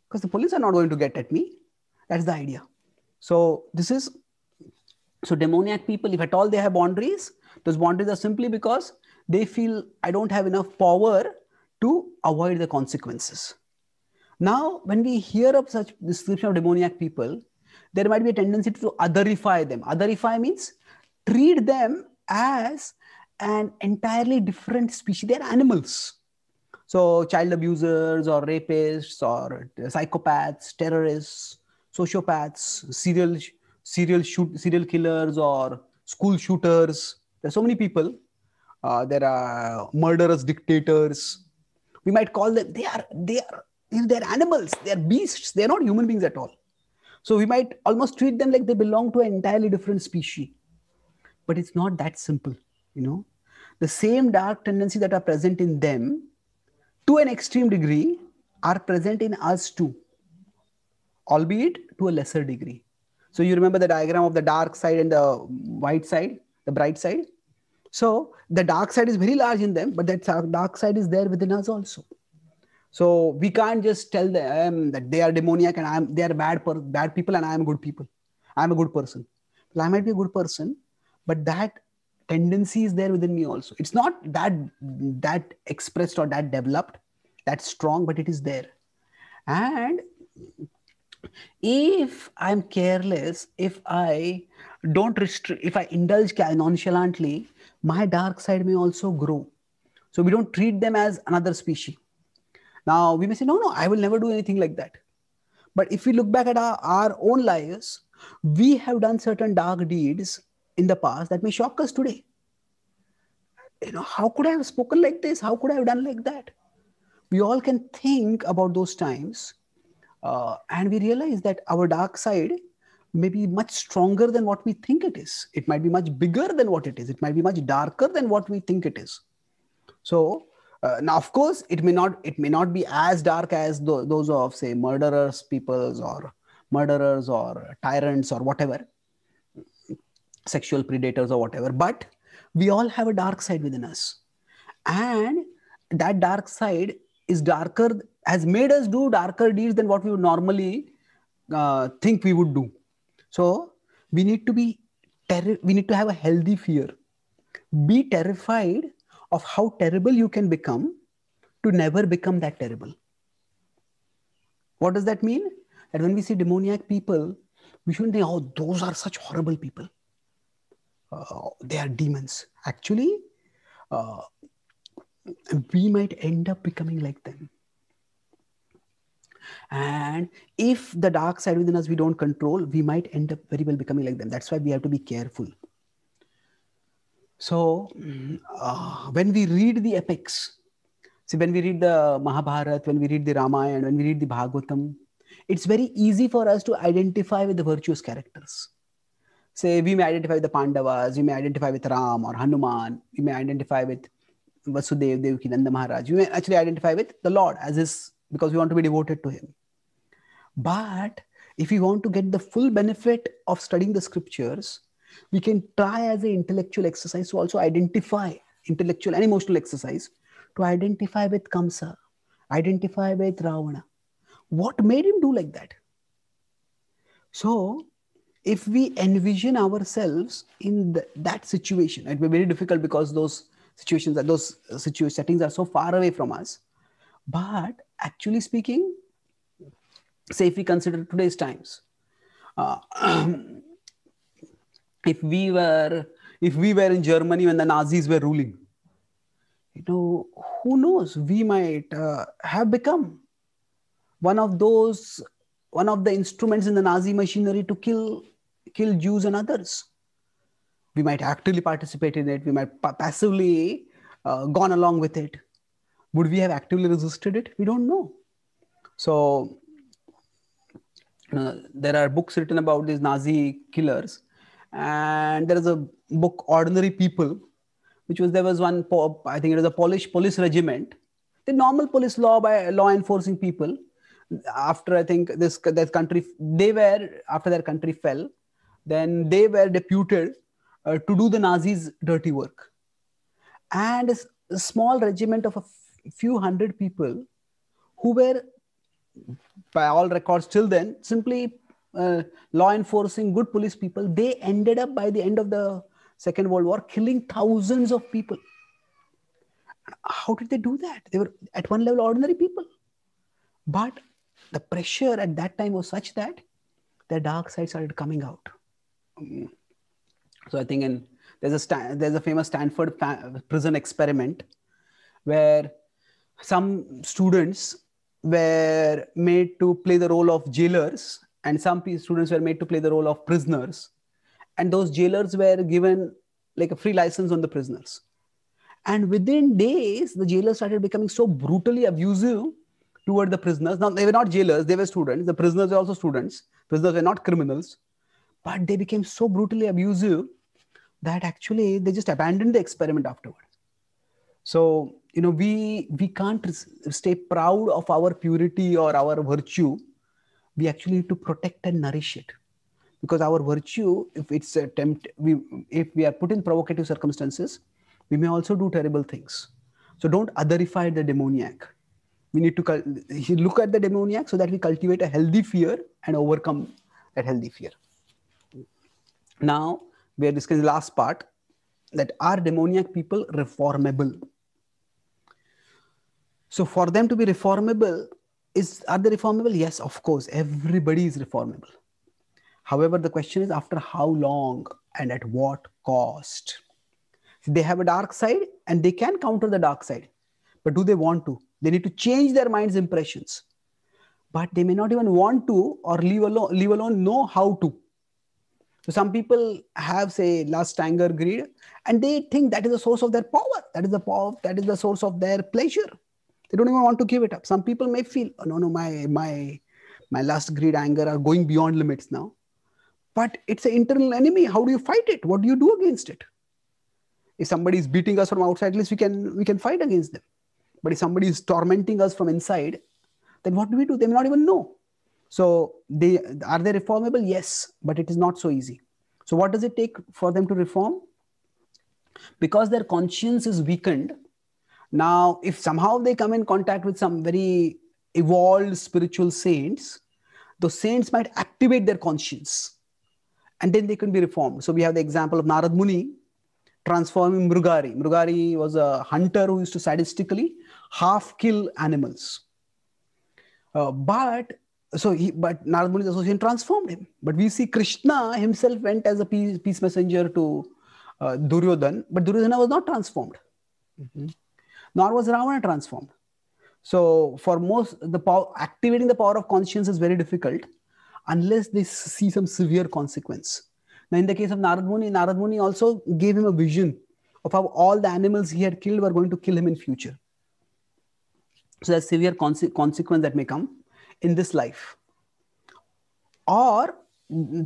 because the police are not going to get at me. That's the idea. So this is, so demoniac people, if at all they have boundaries, those boundaries are simply because they feel I don't have enough power to avoid the consequences. Now, when we hear of such description of demoniac people, there might be a tendency to otherify them. Otherify means treat them as an entirely different species. They're animals. So, child abusers or rapists or uh, psychopaths, terrorists, sociopaths, serial serial shoot, serial killers or school shooters. There's so many people. Uh, there are murderous dictators. We might call them. They are they are they're animals. They're beasts. They're not human beings at all. So we might almost treat them like they belong to an entirely different species. But it's not that simple you know the same dark tendencies that are present in them to an extreme degree are present in us too albeit to a lesser degree so you remember the diagram of the dark side and the white side the bright side so the dark side is very large in them but that dark side is there within us also so we can't just tell them that they are demoniac and I'm, they are bad, per, bad people and I am good people. I'm a good person. Well, I might be a good person, but that tendency is there within me also it's not that that expressed or that developed that strong but it is there and if i'm careless if i don't restrict if i indulge nonchalantly my dark side may also grow so we don't treat them as another species now we may say no no i will never do anything like that but if we look back at our, our own lives we have done certain dark deeds in the past that may shock us today. You know, how could I have spoken like this? How could I have done like that? We all can think about those times uh, and we realize that our dark side may be much stronger than what we think it is. It might be much bigger than what it is. It might be much darker than what we think it is. So uh, now, of course, it may not it may not be as dark as th- those of say murderers, peoples, or murderers, or tyrants, or whatever sexual predators or whatever but we all have a dark side within us and that dark side is darker has made us do darker deeds than what we would normally uh, think we would do so we need to be we need to have a healthy fear be terrified of how terrible you can become to never become that terrible what does that mean that when we see demoniac people we shouldn't think oh those are such horrible people uh, they are demons. Actually, uh, we might end up becoming like them. And if the dark side within us we don't control, we might end up very well becoming like them. That's why we have to be careful. So, uh, when we read the epics, see, when we read the Mahabharata, when we read the Ramayana, when we read the Bhagavatam, it's very easy for us to identify with the virtuous characters say we may identify with the Pandavas, we may identify with Ram or Hanuman, we may identify with Vasudev, Devkinanda Maharaj, we may actually identify with the Lord as is because we want to be devoted to him. But if we want to get the full benefit of studying the scriptures, we can try as an intellectual exercise to also identify intellectual and emotional exercise to identify with Kamsa, identify with Ravana. What made him do like that? So if we envision ourselves in the, that situation it will be very difficult because those situations those uh, situ- settings are so far away from us but actually speaking say if we consider today's times uh, if we were if we were in germany when the nazis were ruling you know who knows we might uh, have become one of those one of the instruments in the nazi machinery to kill kill Jews and others. We might actively participate in it. We might pa- passively uh, gone along with it. Would we have actively resisted it? We don't know. So uh, there are books written about these Nazi killers, and there is a book Ordinary People, which was there was one I think it was a Polish police regiment. The normal police law by law enforcing people after I think this that country they were after their country fell then they were deputed uh, to do the Nazis' dirty work. And a, a small regiment of a f- few hundred people who were, by all records till then, simply uh, law enforcing, good police people, they ended up by the end of the Second World War killing thousands of people. How did they do that? They were at one level ordinary people. But the pressure at that time was such that their dark side started coming out so I think in there's a there's a famous Stanford prison experiment where some students were made to play the role of jailers and some students were made to play the role of prisoners and those jailers were given like a free license on the prisoners and within days the jailers started becoming so brutally abusive toward the prisoners now they were not jailers they were students the prisoners were also students prisoners were not criminals but they became so brutally abusive that actually they just abandoned the experiment afterwards so you know we we can't stay proud of our purity or our virtue we actually need to protect and nourish it because our virtue if it's tempt, we if we are put in provocative circumstances we may also do terrible things so don't otherify the demoniac we need to look at the demoniac so that we cultivate a healthy fear and overcome that healthy fear now we are discussing the last part that are demoniac people reformable? So for them to be reformable, is are they reformable? Yes, of course, everybody is reformable. However, the question is after how long and at what cost? So they have a dark side and they can counter the dark side. But do they want to? They need to change their mind's impressions. But they may not even want to or leave alone, leave alone know how to. So some people have, say, lust, anger, greed, and they think that is the source of their power. That is the power. That is the source of their pleasure. They don't even want to give it up. Some people may feel, oh, no, no, my my my lust, greed, anger are going beyond limits now. But it's an internal enemy. How do you fight it? What do you do against it? If somebody is beating us from outside, at least we can we can fight against them. But if somebody is tormenting us from inside, then what do we do? They may not even know. So they are they reformable? Yes, but it is not so easy. So what does it take for them to reform? Because their conscience is weakened. Now, if somehow they come in contact with some very evolved spiritual saints, those saints might activate their conscience and then they can be reformed. So we have the example of Narad Muni transforming Mrugari. Mrugari was a hunter who used to sadistically half kill animals. Uh, but so he, but Narad Muni's association transformed him. But we see Krishna himself went as a peace, peace messenger to uh, Duryodhan, but Duryodhana was not transformed, mm-hmm. nor was Ravana transformed. So for most, the power, activating the power of conscience is very difficult unless they see some severe consequence. Now, in the case of Narad Muni, Narad Muni also gave him a vision of how all the animals he had killed were going to kill him in future. So there's severe conse- consequence that may come in this life or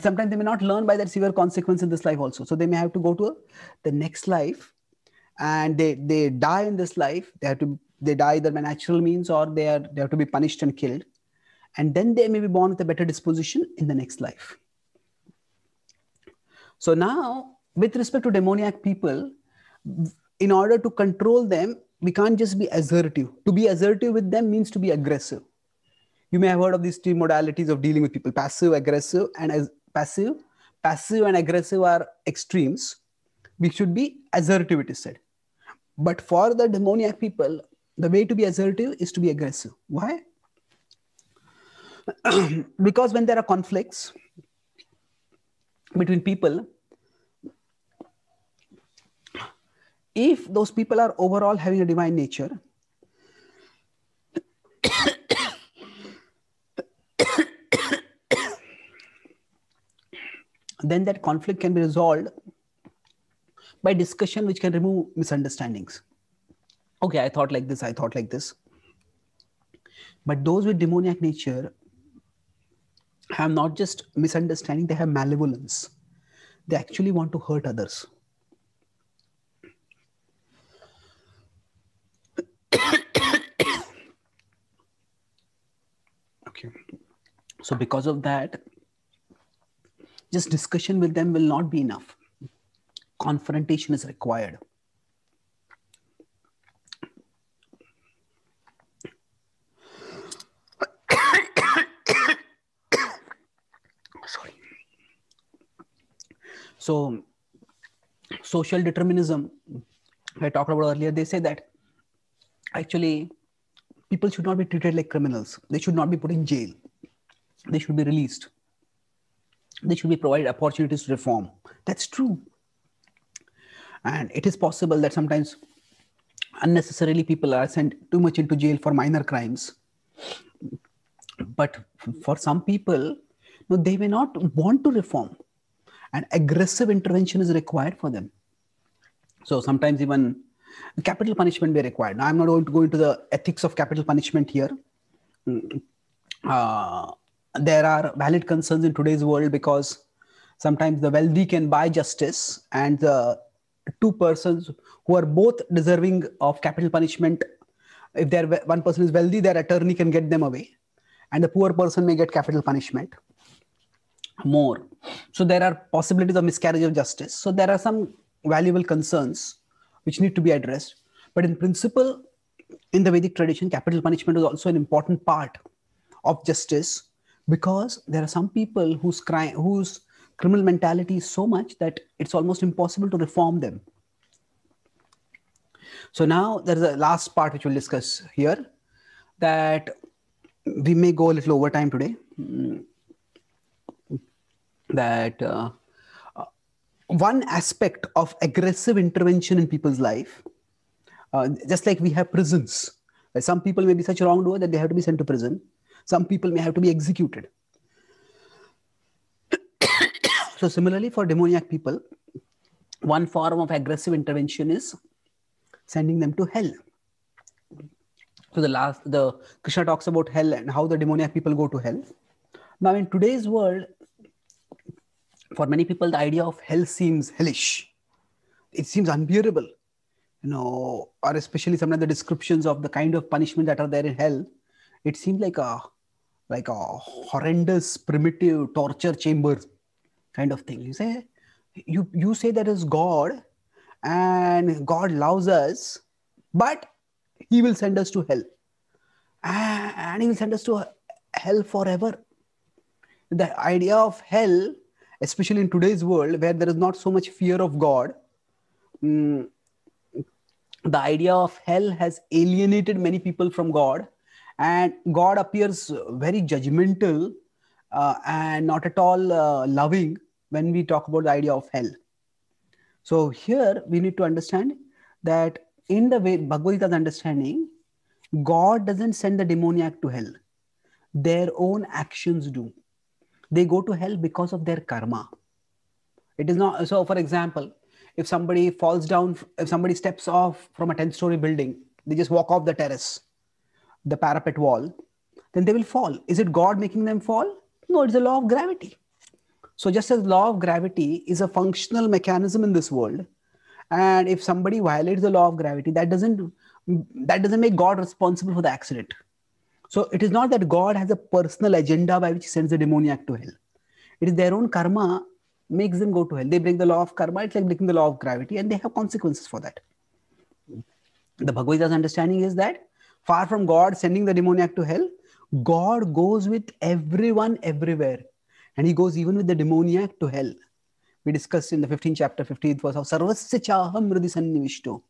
sometimes they may not learn by that severe consequence in this life also so they may have to go to a, the next life and they they die in this life they have to they die either by natural means or they are they have to be punished and killed and then they may be born with a better disposition in the next life so now with respect to demoniac people in order to control them we can't just be assertive to be assertive with them means to be aggressive you may have heard of these three modalities of dealing with people passive aggressive and as passive passive and aggressive are extremes we should be assertive it is said but for the demoniac people the way to be assertive is to be aggressive why because when there are conflicts between people if those people are overall having a divine nature then that conflict can be resolved by discussion which can remove misunderstandings okay i thought like this i thought like this but those with demoniac nature have not just misunderstanding they have malevolence they actually want to hurt others okay so because of that just discussion with them will not be enough. Confrontation is required. Sorry. So, social determinism, I talked about earlier, they say that actually people should not be treated like criminals. They should not be put in jail. They should be released they should be provided opportunities to reform. That's true. And it is possible that sometimes unnecessarily people are sent too much into jail for minor crimes. But for some people, no, they may not want to reform, and aggressive intervention is required for them. So sometimes even capital punishment may require. Now, I'm not going to go into the ethics of capital punishment here. Mm, uh, there are valid concerns in today's world because sometimes the wealthy can buy justice and the two persons who are both deserving of capital punishment if they one person is wealthy their attorney can get them away and the poor person may get capital punishment more so there are possibilities of miscarriage of justice so there are some valuable concerns which need to be addressed but in principle in the vedic tradition capital punishment was also an important part of justice because there are some people whose crime whose criminal mentality is so much that it's almost impossible to reform them so now there's a last part which we'll discuss here that we may go a little over time today mm. that uh, uh, one aspect of aggressive intervention in people's life uh, just like we have prisons some people may be such wrongdoer that they have to be sent to prison some people may have to be executed. so similarly for demoniac people, one form of aggressive intervention is sending them to hell. So the last, the Krishna talks about hell and how the demoniac people go to hell. Now in today's world, for many people, the idea of hell seems hellish. It seems unbearable you know, or especially sometimes the descriptions of the kind of punishment that are there in hell, it seemed like a like a horrendous primitive torture chamber kind of thing you say you you say there is god and god loves us but he will send us to hell and he will send us to hell forever the idea of hell especially in today's world where there is not so much fear of god um, the idea of hell has alienated many people from god and god appears very judgmental uh, and not at all uh, loving when we talk about the idea of hell so here we need to understand that in the way bhagavad gita's understanding god doesn't send the demoniac to hell their own actions do they go to hell because of their karma it is not so for example if somebody falls down if somebody steps off from a 10 story building they just walk off the terrace the parapet wall, then they will fall. Is it God making them fall? No, it's the law of gravity. So just as law of gravity is a functional mechanism in this world, and if somebody violates the law of gravity, that doesn't that doesn't make God responsible for the accident. So it is not that God has a personal agenda by which he sends the demoniac to hell. It is their own karma makes them go to hell. They break the law of karma, it's like breaking the law of gravity, and they have consequences for that. The Bhagavad Gita's understanding is that far from God, sending the demoniac to hell. God goes with everyone everywhere. And he goes even with the demoniac to hell. We discussed in the 15th chapter, 15th verse of Sarvasya Chaham Sannivishto.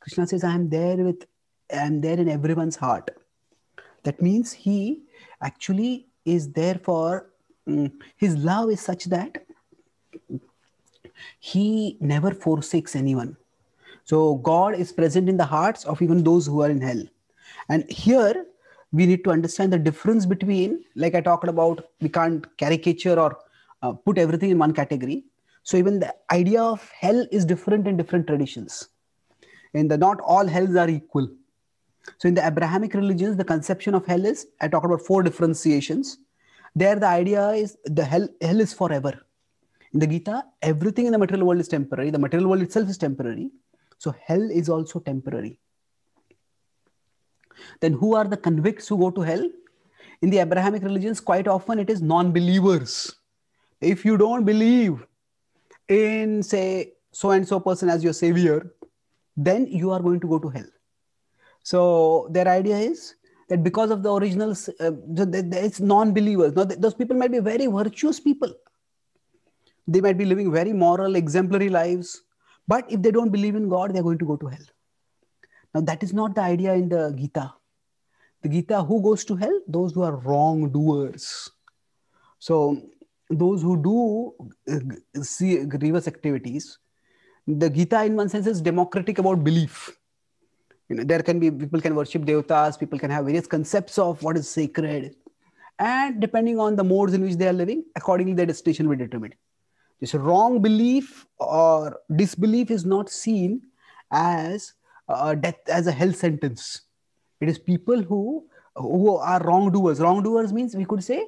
Krishna says, I am there with, I am there in everyone's heart. That means he actually is there for, mm, his love is such that he never forsakes anyone. So God is present in the hearts of even those who are in hell. And here we need to understand the difference between, like I talked about, we can't caricature or uh, put everything in one category. So even the idea of hell is different in different traditions. In the, not all hells are equal. So in the Abrahamic religions, the conception of hell is, I talked about four differentiations. There the idea is the hell, hell is forever. In the Gita, everything in the material world is temporary. The material world itself is temporary. So hell is also temporary. Then who are the convicts who go to hell? In the Abrahamic religions, quite often it is non believers. If you don't believe in, say, so and so person as your savior, then you are going to go to hell. So their idea is that because of the originals, uh, it's non-believers. Now those people might be very virtuous people. They might be living very moral, exemplary lives, but if they don't believe in God, they're going to go to hell. Now, that is not the idea in the Gita. The Gita, who goes to hell? Those who are wrongdoers. So, those who do uh, see grievous activities, the Gita, in one sense, is democratic about belief. You know, there can be people can worship devatas, people can have various concepts of what is sacred, and depending on the modes in which they are living, accordingly their destination will be determined. This wrong belief or disbelief is not seen as uh, death as a hell sentence. It is people who who are wrongdoers. Wrongdoers means we could say.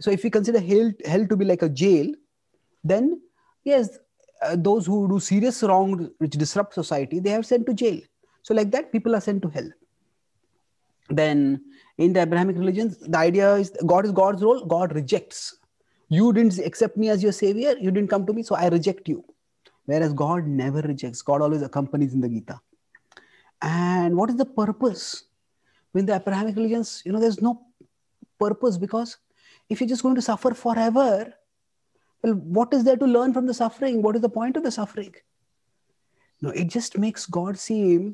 So if we consider hell hell to be like a jail, then yes, uh, those who do serious wrong which disrupt society, they have sent to jail. So like that, people are sent to hell. Then in the Abrahamic religions, the idea is God is God's role. God rejects. You didn't accept me as your savior. You didn't come to me, so I reject you. Whereas God never rejects. God always accompanies in the Gita and what is the purpose When the abrahamic religions you know there's no purpose because if you're just going to suffer forever well what is there to learn from the suffering what is the point of the suffering no it just makes god seem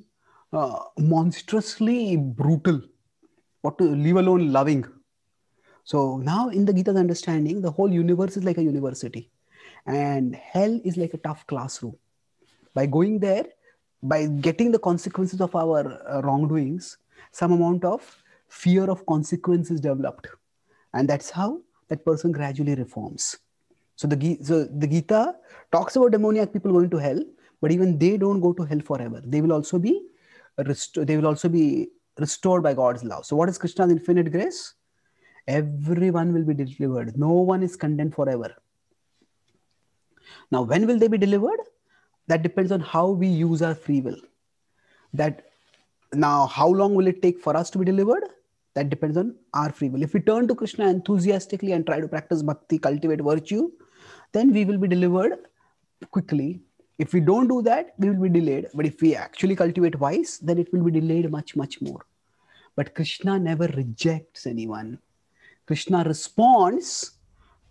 uh, monstrously brutal what to leave alone loving so now in the gita's understanding the whole universe is like a university and hell is like a tough classroom by going there by getting the consequences of our uh, wrongdoings, some amount of fear of consequences developed. And that's how that person gradually reforms. So the, so the Gita talks about demoniac people going to hell, but even they don't go to hell forever. They will also be resto- they will also be restored by God's love. So what is Krishna's infinite grace? Everyone will be delivered. No one is condemned forever. Now, when will they be delivered? that depends on how we use our free will that now how long will it take for us to be delivered that depends on our free will if we turn to krishna enthusiastically and try to practice bhakti cultivate virtue then we will be delivered quickly if we don't do that we will be delayed but if we actually cultivate vice then it will be delayed much much more but krishna never rejects anyone krishna responds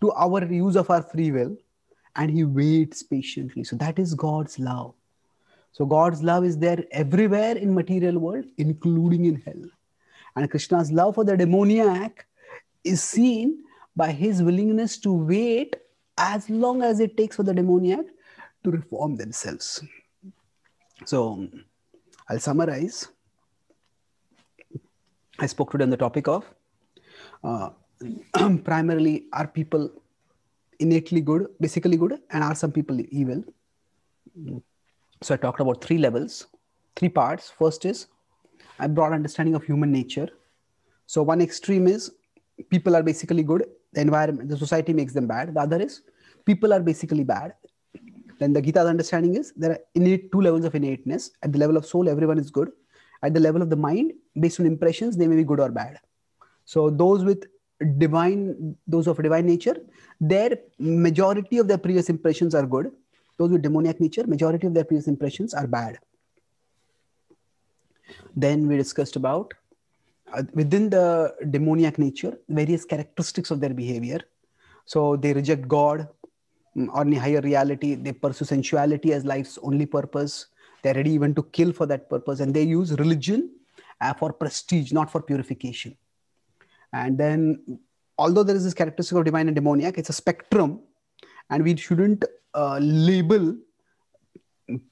to our use of our free will and he waits patiently so that is god's love so god's love is there everywhere in material world including in hell and krishna's love for the demoniac is seen by his willingness to wait as long as it takes for the demoniac to reform themselves so i'll summarize i spoke today on the topic of uh, primarily are people innately good, basically good, and are some people evil? So I talked about three levels, three parts. First is a broad understanding of human nature. So one extreme is people are basically good, the environment, the society makes them bad. The other is people are basically bad. Then the Gita's understanding is there are innate two levels of innateness. At the level of soul, everyone is good. At the level of the mind, based on impressions, they may be good or bad. So those with divine, those of divine nature, their majority of their previous impressions are good. Those with demoniac nature, majority of their previous impressions are bad. Then we discussed about uh, within the demoniac nature, various characteristics of their behavior. So they reject God mm, or any higher reality. They pursue sensuality as life's only purpose. They're ready even to kill for that purpose. And they use religion uh, for prestige, not for purification. And then although there is this characteristic of divine and demoniac, it's a spectrum, and we shouldn't uh, label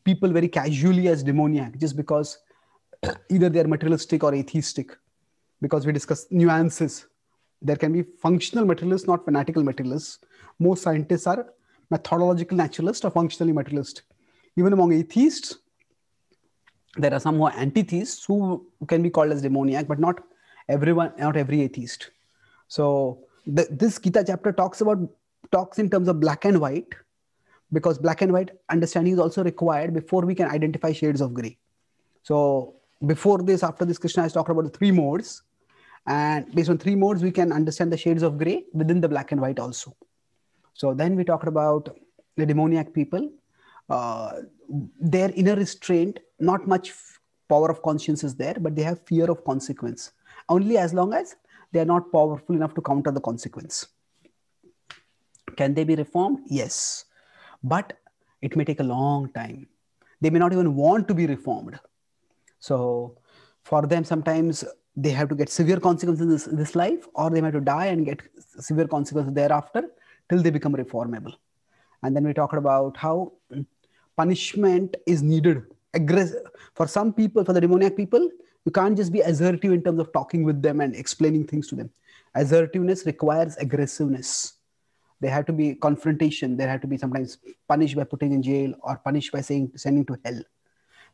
people very casually as demoniac just because either they are materialistic or atheistic, because we discuss nuances. There can be functional materialists, not fanatical materialists. Most scientists are methodological naturalists or functionally materialist. Even among atheists, there are some who are anti-theists who can be called as demoniac, but not everyone, not every atheist. So this Gita chapter talks about talks in terms of black and white, because black and white understanding is also required before we can identify shades of gray. So before this, after this, Krishna has talked about the three modes, and based on three modes, we can understand the shades of gray within the black and white also. So then we talked about the demoniac people, uh, their inner restraint, not much power of conscience is there, but they have fear of consequence. Only as long as they are not powerful enough to counter the consequence. Can they be reformed? Yes. But it may take a long time. They may not even want to be reformed. So for them, sometimes they have to get severe consequences in this, this life, or they have to die and get severe consequences thereafter till they become reformable. And then we talked about how punishment is needed. aggressive for some people, for the demoniac people, you can't just be assertive in terms of talking with them and explaining things to them assertiveness requires aggressiveness there have to be confrontation there have to be sometimes punished by putting in jail or punished by saying sending to hell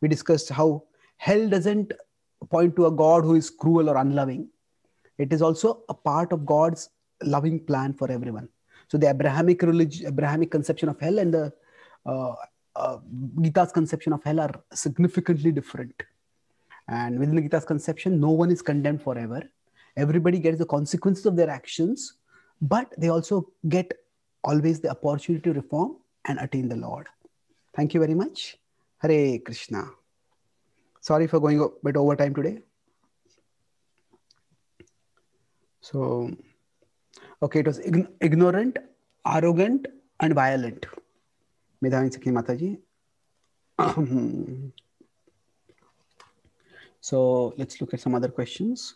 we discussed how hell doesn't point to a god who is cruel or unloving it is also a part of god's loving plan for everyone so the abrahamic religion abrahamic conception of hell and the uh, uh, gita's conception of hell are significantly different and within the Gita's conception, no one is condemned forever. Everybody gets the consequences of their actions, but they also get always the opportunity to reform and attain the Lord. Thank you very much. Hare Krishna. Sorry for going a bit over time today. So, okay, it was ign- ignorant, arrogant, and violent. Mataji. Hmm. So let's look at some other questions.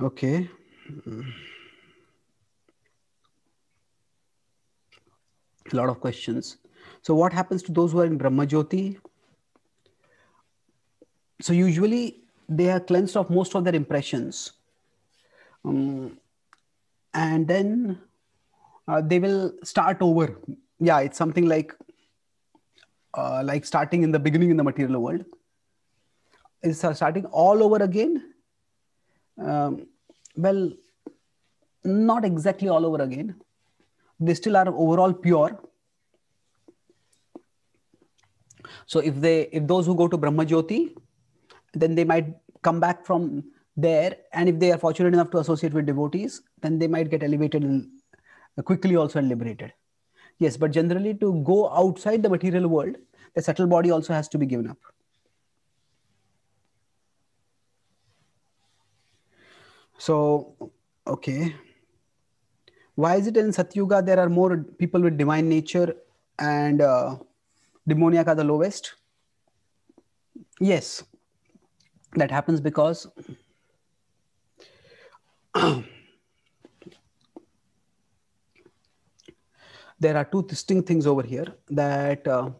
Okay. A lot of questions. So what happens to those who are in Brahmajyoti? So usually they are cleansed of most of their impressions. Um, and then uh, they will start over yeah it's something like uh, like starting in the beginning in the material world is uh, starting all over again um, well not exactly all over again they still are overall pure so if they if those who go to brahma jyoti then they might come back from there and if they are fortunate enough to associate with devotees then they might get elevated in quickly also and liberated. Yes, but generally to go outside the material world, the subtle body also has to be given up. So, okay. Why is it in Satyuga there are more people with divine nature and uh, demoniac are the lowest? Yes, that happens because there are two distinct things over here that uh,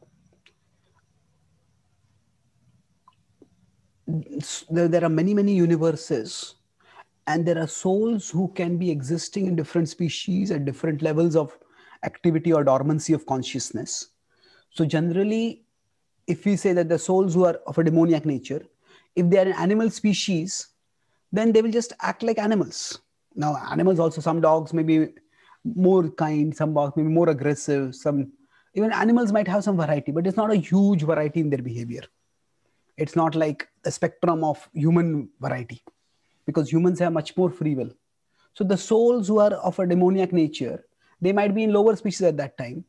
there, there are many, many universes and there are souls who can be existing in different species at different levels of activity or dormancy of consciousness. So generally, if we say that the souls who are of a demoniac nature, if they are an animal species, then they will just act like animals. Now, animals also, some dogs, maybe more kind, some maybe more aggressive, some even animals might have some variety, but it's not a huge variety in their behavior. It's not like a spectrum of human variety because humans have much more free will. So the souls who are of a demoniac nature, they might be in lower species at that time.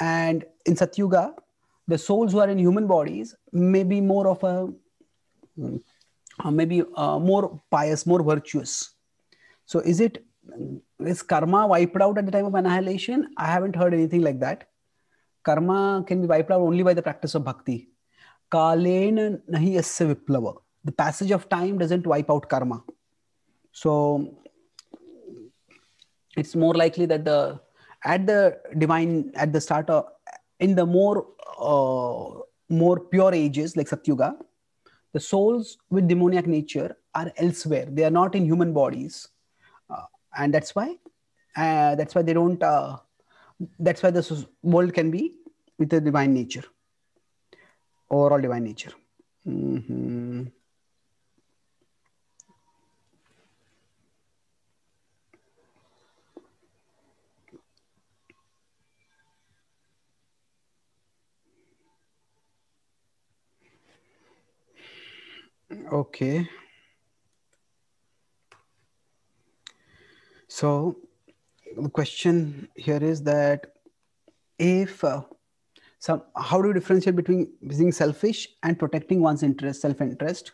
And in Satyuga, the souls who are in human bodies may be more of a, hmm, uh, maybe uh, more pious, more virtuous. So is it is karma wiped out at the time of annihilation? I haven't heard anything like that. Karma can be wiped out only by the practice of bhakti. Kalena nahi asya viplava. The passage of time doesn't wipe out karma. So it's more likely that the at the divine at the start of in the more uh, more pure ages like Satyuga, the souls with demoniac nature are elsewhere. They are not in human bodies and that's why uh, that's why they don't uh, that's why the world can be with the divine nature overall divine nature mm-hmm. okay So the question here is that if uh, some, how do you differentiate between being selfish and protecting one's interest, self-interest?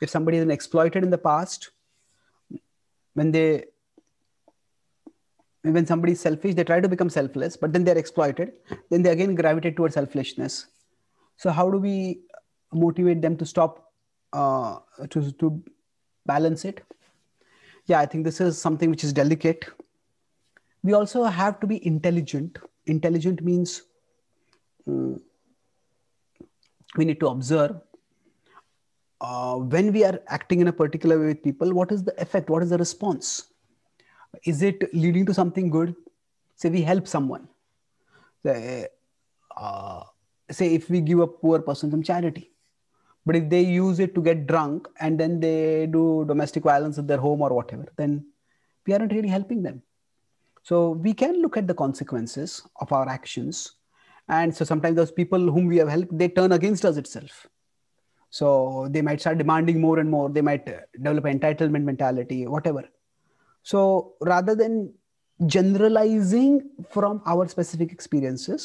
If somebody has been exploited in the past, when they when somebody is selfish, they try to become selfless, but then they're exploited. Then they again gravitate towards selfishness. So how do we motivate them to stop uh, to to balance it? yeah, I think this is something which is delicate. We also have to be intelligent. Intelligent means um, we need to observe uh, when we are acting in a particular way with people, what is the effect? What is the response? Is it leading to something good? Say we help someone. Say, uh, say if we give a poor person some charity, but if they use it to get drunk and then they do domestic violence at their home or whatever then we aren't really helping them so we can look at the consequences of our actions and so sometimes those people whom we have helped they turn against us itself so they might start demanding more and more they might uh, develop entitlement mentality whatever so rather than generalizing from our specific experiences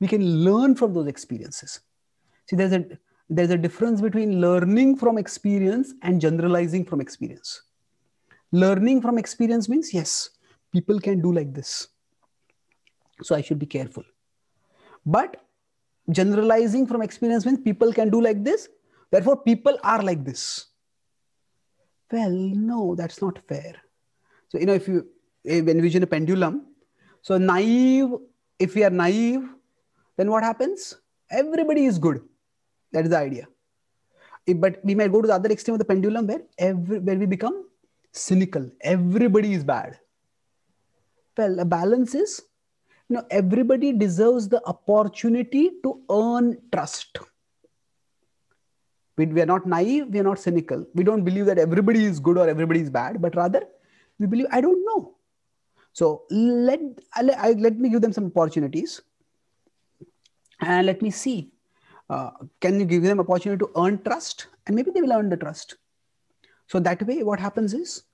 we can learn from those experiences see there's a there's a difference between learning from experience and generalizing from experience. Learning from experience means, yes, people can do like this. So I should be careful. But generalizing from experience means people can do like this. Therefore, people are like this. Well, no, that's not fair. So, you know, if you eh, envision a pendulum, so naive, if we are naive, then what happens? Everybody is good that is the idea. but we might go to the other extreme of the pendulum where every, where we become cynical. Everybody is bad. Well, a balance is, you know, everybody deserves the opportunity to earn trust. We, we are not naive. We are not cynical. We don't believe that everybody is good or everybody is bad, but rather we believe I don't know. So let I, let me give them some opportunities, and let me see uh, can you give them opportunity to earn trust and maybe they will earn the trust so that way what happens is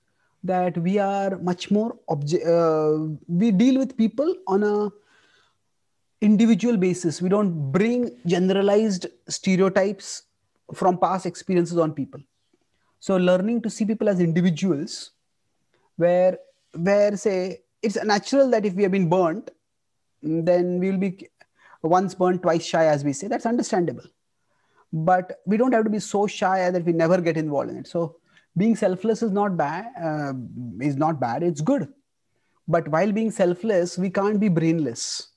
that we are much more obje- uh, we deal with people on a individual basis we don't bring generalized stereotypes from past experiences on people so learning to see people as individuals where where say it's natural that if we have been burnt then we will be once burned, twice shy, as we say, that's understandable. But we don't have to be so shy that we never get involved in it. So being selfless is not bad. Uh, is not bad. It's good. But while being selfless, we can't be brainless.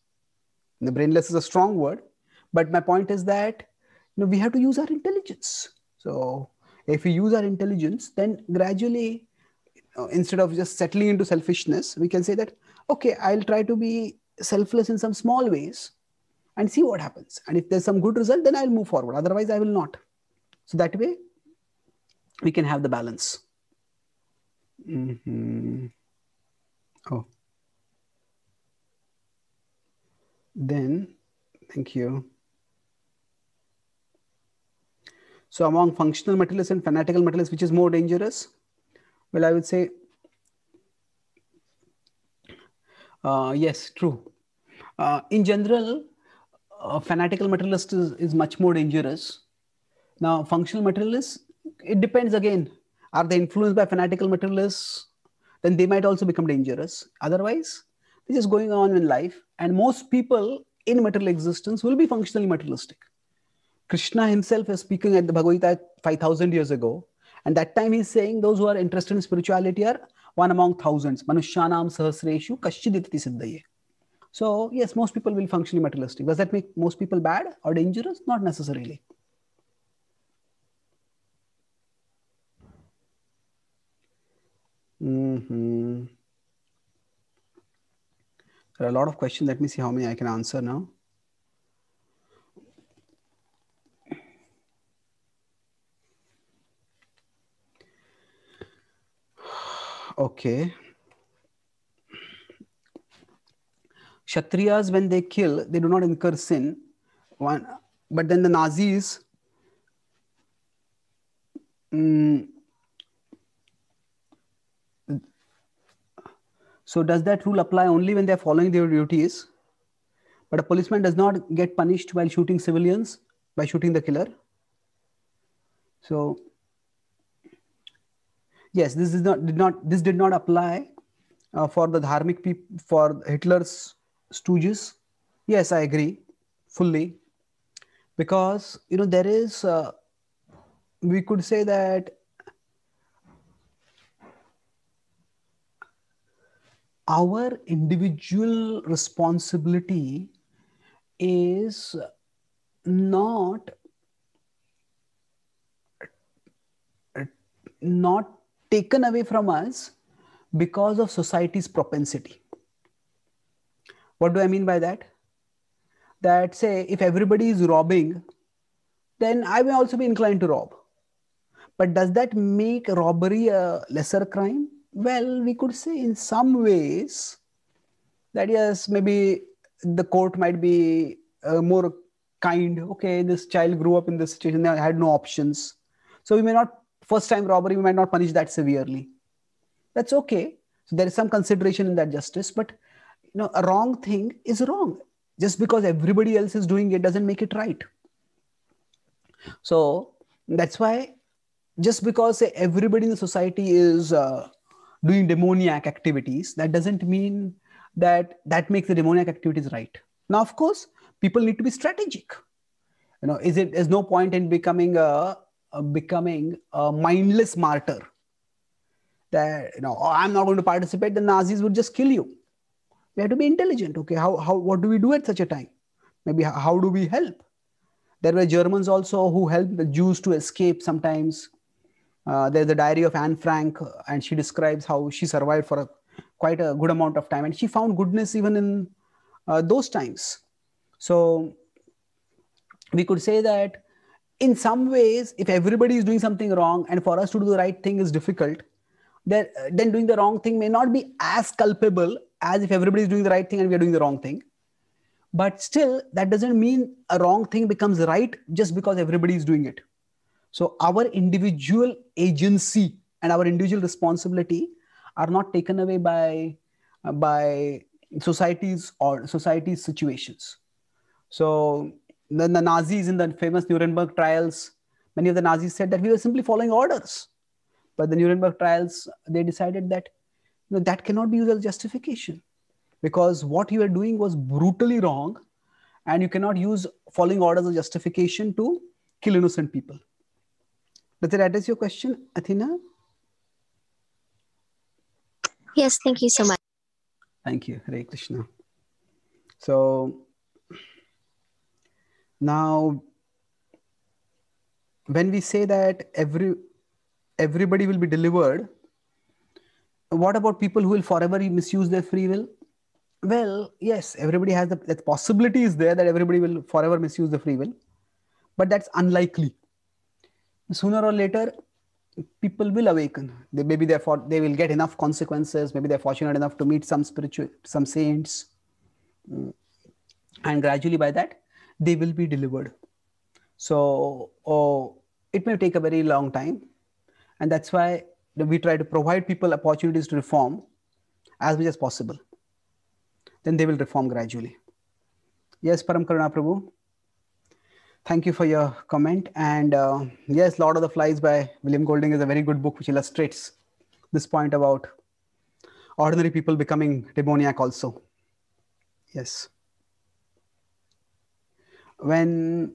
The brainless is a strong word, but my point is that you know, we have to use our intelligence. So if we use our intelligence, then gradually, you know, instead of just settling into selfishness, we can say that okay, I'll try to be selfless in some small ways, and see what happens. And if there's some good result, then I'll move forward. Otherwise, I will not. So that way, we can have the balance. Mm-hmm. Oh. Then, thank you. So, among functional materialists and fanatical materialists, which is more dangerous? Well, I would say, uh, yes, true. Uh, in general, a fanatical materialist is, is much more dangerous. Now, functional materialists, it depends again. Are they influenced by fanatical materialists? Then they might also become dangerous. Otherwise, this is going on in life. And most people in material existence will be functionally materialistic. Krishna himself is speaking at the Bhagavad Gita 5,000 years ago. And that time he's saying those who are interested in spirituality are one among thousands. Manushyanam sahasreshu kashchiditati siddhaye. So yes, most people will function materialistic. Does that make most people bad or dangerous? Not necessarily. Mm-hmm. There are a lot of questions. Let me see how many I can answer now. Okay. Kshatriyas, when they kill, they do not incur sin. One, but then the Nazis, mm, so does that rule apply only when they're following their duties? But a policeman does not get punished while shooting civilians by shooting the killer. So yes, this is not did not this did not apply uh, for the dharmic people for Hitler's stooges yes i agree fully because you know there is uh, we could say that our individual responsibility is not not taken away from us because of society's propensity what do I mean by that? That say, if everybody is robbing, then I may also be inclined to rob. But does that make robbery a lesser crime? Well, we could say in some ways that yes, maybe the court might be uh, more kind. Okay, this child grew up in this situation, they had no options. So we may not, first time robbery, we might not punish that severely. That's okay. So there is some consideration in that justice, but know a wrong thing is wrong just because everybody else is doing it doesn't make it right so that's why just because say, everybody in the society is uh, doing demoniac activities that doesn't mean that that makes the demoniac activities right now of course people need to be strategic you know is it there's no point in becoming a, a becoming a mindless martyr that you know oh, i'm not going to participate the nazis would just kill you we have to be intelligent okay how, how what do we do at such a time maybe how, how do we help there were germans also who helped the jews to escape sometimes uh, there's the diary of anne frank uh, and she describes how she survived for a, quite a good amount of time and she found goodness even in uh, those times so we could say that in some ways if everybody is doing something wrong and for us to do the right thing is difficult that, then doing the wrong thing may not be as culpable as if everybody is doing the right thing and we are doing the wrong thing. But still, that doesn't mean a wrong thing becomes right just because everybody is doing it. So our individual agency and our individual responsibility are not taken away by uh, by societies or society situations. So then the Nazis in the famous Nuremberg trials, many of the Nazis said that we were simply following orders. But the Nuremberg trials, they decided that you know, that cannot be used as justification because what you were doing was brutally wrong and you cannot use following orders as justification to kill innocent people. Does that address your question, Athena? Yes, thank you so much. Thank you, Hare Krishna. So now, when we say that every everybody will be delivered what about people who will forever misuse their free will well yes everybody has the, possibility is there that everybody will forever misuse the free will but that's unlikely sooner or later people will awaken they, maybe therefore they will get enough consequences maybe they're fortunate enough to meet some spiritual some saints mm. and gradually by that they will be delivered so oh, it may take a very long time and that's why we try to provide people opportunities to reform as much as possible. Then they will reform gradually. Yes, Param Karuna Prabhu. Thank you for your comment. And uh, yes, Lord of the Flies by William Golding is a very good book which illustrates this point about ordinary people becoming demoniac also. Yes. When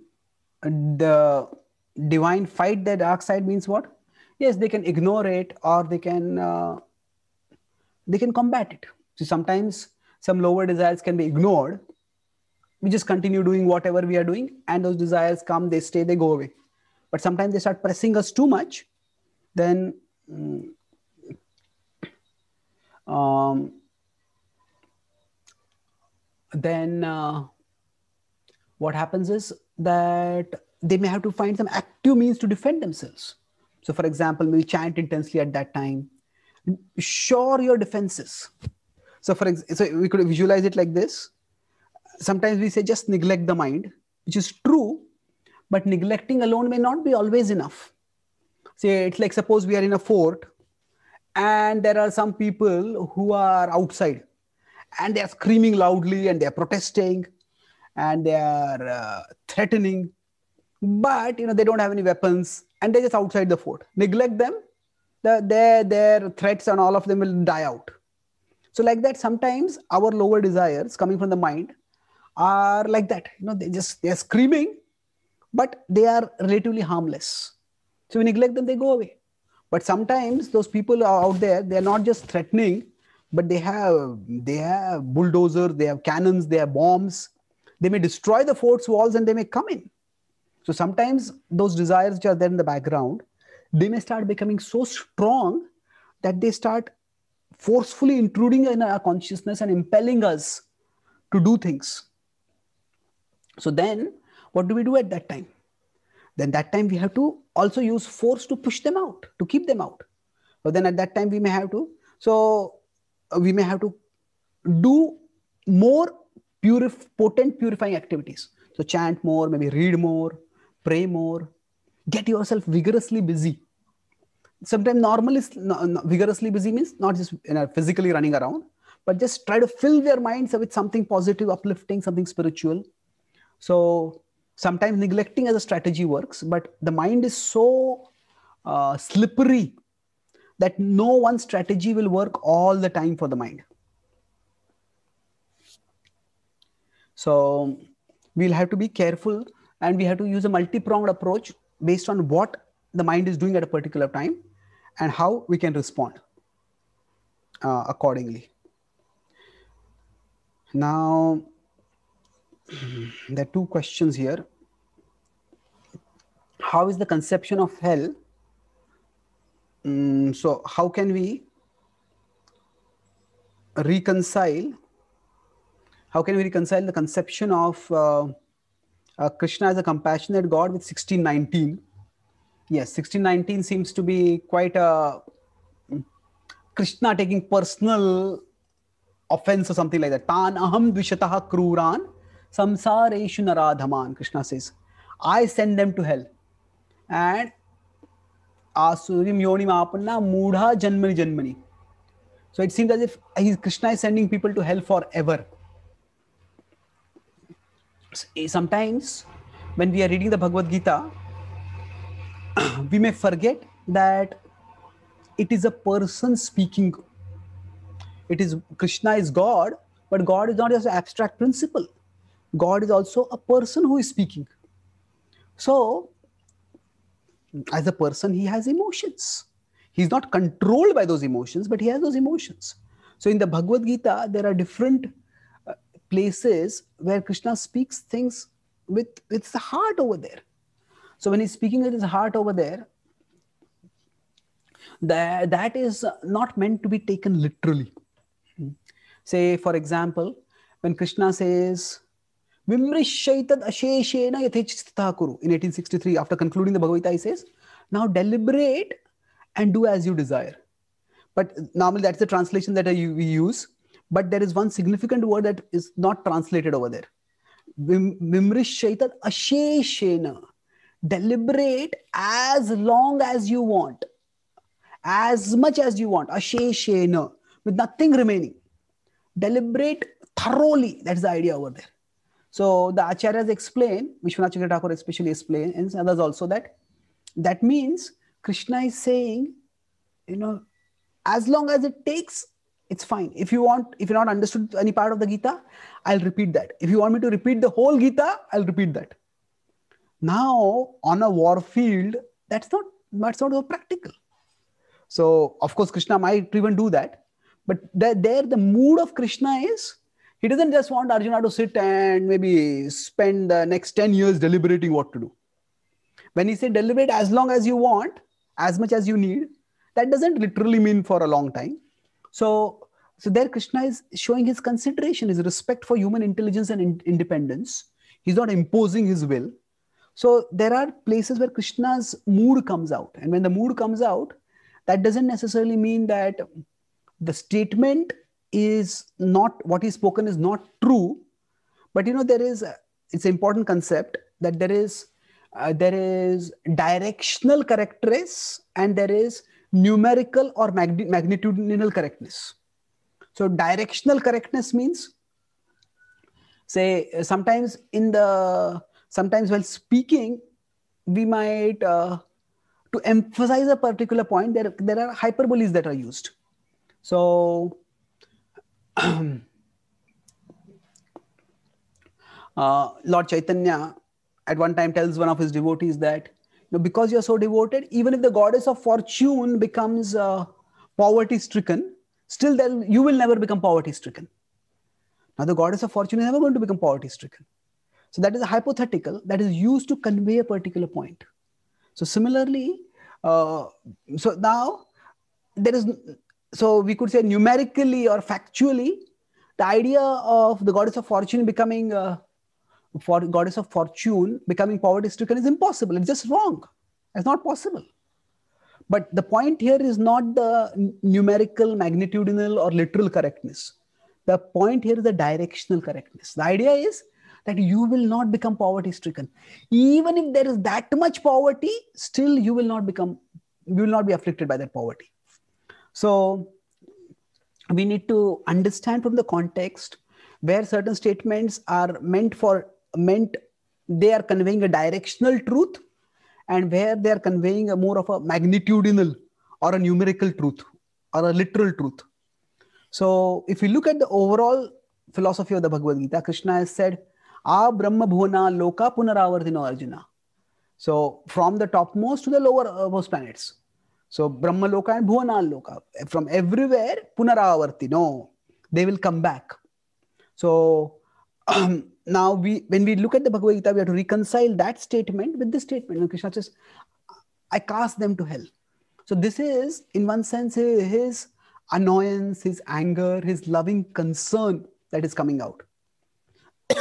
the divine fight the dark side means what? yes they can ignore it or they can uh, they can combat it so sometimes some lower desires can be ignored we just continue doing whatever we are doing and those desires come they stay they go away but sometimes they start pressing us too much then mm, um, then uh, what happens is that they may have to find some active means to defend themselves so, for example, we'll chant intensely at that time. Shore your defenses. So, for ex- so we could visualize it like this. Sometimes we say just neglect the mind, which is true, but neglecting alone may not be always enough. Say it's like suppose we are in a fort, and there are some people who are outside, and they are screaming loudly, and they are protesting, and they are uh, threatening but you know they don't have any weapons and they're just outside the fort neglect them the, their their threats and all of them will die out so like that sometimes our lower desires coming from the mind are like that you know they just they're screaming but they are relatively harmless so we neglect them they go away but sometimes those people are out there they're not just threatening but they have they have bulldozers they have cannons they have bombs they may destroy the fort's walls and they may come in so sometimes those desires which are there in the background, they may start becoming so strong that they start forcefully intruding in our consciousness and impelling us to do things. So then what do we do at that time? Then that time we have to also use force to push them out, to keep them out. So then at that time we may have to, so uh, we may have to do more purif- potent purifying activities. So chant more, maybe read more, pray more get yourself vigorously busy sometimes normal is no, no, vigorously busy means not just you know, physically running around but just try to fill their minds with something positive uplifting something spiritual so sometimes neglecting as a strategy works but the mind is so uh, slippery that no one strategy will work all the time for the mind so we'll have to be careful and we have to use a multi-pronged approach based on what the mind is doing at a particular time and how we can respond uh, accordingly now there are two questions here how is the conception of hell um, so how can we reconcile how can we reconcile the conception of uh, uh, Krishna is a compassionate God with 1619. Yes, 1619 seems to be quite a mm, Krishna taking personal offense or something like that. Tan aham dvishataha kruran samsareshu naradhaman, Krishna says. I send them to hell. And asurim yonim apanna mudha janmani janmani. So it seems as if Krishna is sending people to hell forever. Eh, sometimes when we are reading the Bhagavad Gita, we may forget that it is a person speaking. It is Krishna is God, but God is not just an abstract principle. God is also a person who is speaking. So, as a person, he has emotions. He's not controlled by those emotions, but he has those emotions. So, in the Bhagavad Gita, there are different places where Krishna speaks things with, with the heart over there. So when he's speaking with his heart over there, that, that is not meant to be taken literally. Say, for example, when Krishna says, Vimrishaitad Asheshena Kuru in 1863, after concluding the Bhagavad Gita, he says, Now deliberate and do as you desire. But normally that's the translation that we use but there is one significant word that is not translated over there. Mimrishaita asheshena. Deliberate as long as you want, as much as you want, asheshena, with nothing remaining. Deliberate thoroughly. That's the idea over there. So the acharyas explain, Vishwanath Chakra Thakur especially explain, and others also that that means Krishna is saying, you know, as long as it takes it's fine if you want if you're not understood any part of the gita i'll repeat that if you want me to repeat the whole gita i'll repeat that now on a field, that's not that's not so practical so of course krishna might even do that but there the mood of krishna is he doesn't just want arjuna to sit and maybe spend the next 10 years deliberating what to do when he said deliberate as long as you want as much as you need that doesn't literally mean for a long time so so there Krishna is showing his consideration, his respect for human intelligence and in- independence. He's not imposing his will. So there are places where Krishna's mood comes out. And when the mood comes out, that doesn't necessarily mean that the statement is not what he's spoken is not true. But you know, there is it's an important concept that there is uh, there is directional correctness and there is numerical or mag- magnitudinal correctness so directional correctness means, say, uh, sometimes in the sometimes while speaking, we might uh, to emphasize a particular point. There there are hyperboles that are used. So. uh, Lord Chaitanya at one time tells one of his devotees that you know, because you're so devoted, even if the goddess of fortune becomes uh, poverty stricken, still then you will never become poverty stricken. Now, the goddess of fortune is never going to become poverty stricken. So, that is a hypothetical that is used to convey a particular point. So, similarly, uh, so now there is, so we could say numerically or factually, the idea of the goddess of fortune becoming, uh, for goddess of fortune becoming poverty stricken is impossible. It's just wrong. It's not possible. But the point here is not the numerical, magnitudinal, or literal correctness. The point here is the directional correctness. The idea is that you will not become poverty stricken. Even if there is that much poverty, still you will not become, you will not be afflicted by that poverty. So we need to understand from the context where certain statements are meant for meant they are conveying a directional truth and where they are conveying a more of a magnitudinal or a numerical truth or a literal truth. So, if you look at the overall philosophy of the Bhagavad Gita, Krishna has said, A Brahma Bhuna Loka Punaravartino Arjuna. So, from the topmost to the lowermost uh, planets. So, Brahma Loka and Bhuvana Loka, from everywhere, Punaravartino, they will come back. So, um, now we when we look at the Bhagavad Gita, we have to reconcile that statement with this statement. and Krishna says, I cast them to hell. So this is, in one sense, his annoyance, his anger, his loving concern that is coming out.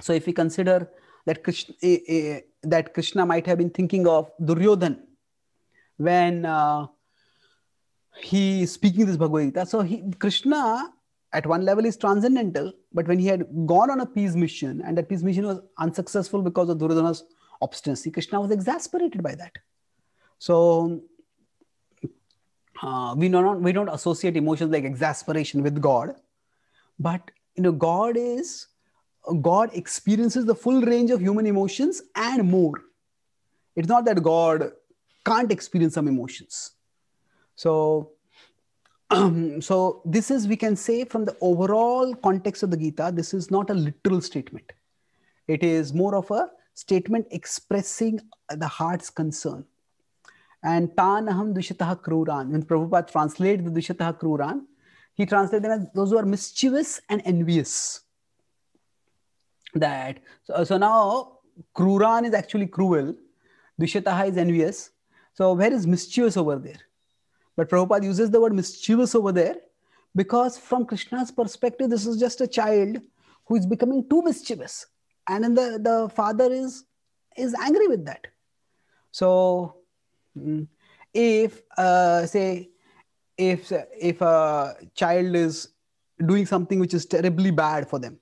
so if we consider that Krishna, eh, eh, that Krishna might have been thinking of Duryodhan when uh, he is speaking this Bhagavad Gita. So he, Krishna at one level is transcendental, but when he had gone on a peace mission and that peace mission was unsuccessful because of Duryodhana's obstinacy, Krishna was exasperated by that. So uh, we not we don't associate emotions like exasperation with God, but you know God is God experiences the full range of human emotions and more. It's not that God can't experience some emotions. So um, so this is we can say from the overall context of the Gita, this is not a literal statement. It is more of a statement expressing the heart's concern. And Tanaham Dushataha Kruran, when Prabhupada translated the Dushataha Kruran, he translated as those who are mischievous and envious. That so, so now Kruran is actually cruel, Dushataha is envious. So where is mischievous over there? But Prabhupada uses the word mischievous over there because, from Krishna's perspective, this is just a child who is becoming too mischievous. And then the, the father is, is angry with that. So, mm, if, uh, say, if, if a child is doing something which is terribly bad for them,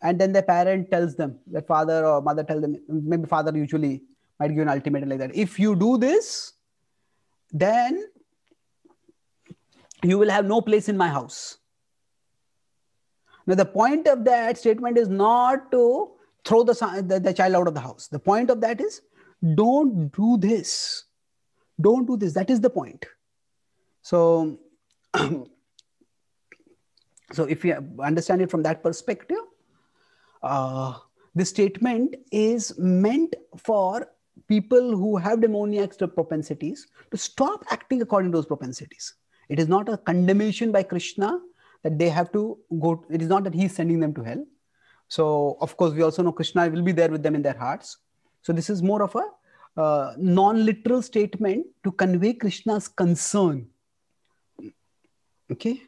and then the parent tells them, the father or mother tell them, maybe father usually might give an ultimatum like that. If you do this, then you will have no place in my house. Now, the point of that statement is not to throw the, the, the, child out of the house. The point of that is don't do this. Don't do this. That is the point. So, so if you understand it from that perspective, uh, this statement is meant for people who have demoniac propensities to stop acting according to those propensities. It is not a condemnation by Krishna that they have to go. It is not that he is sending them to hell. So, of course, we also know Krishna will be there with them in their hearts. So, this is more of a uh, non literal statement to convey Krishna's concern. Okay.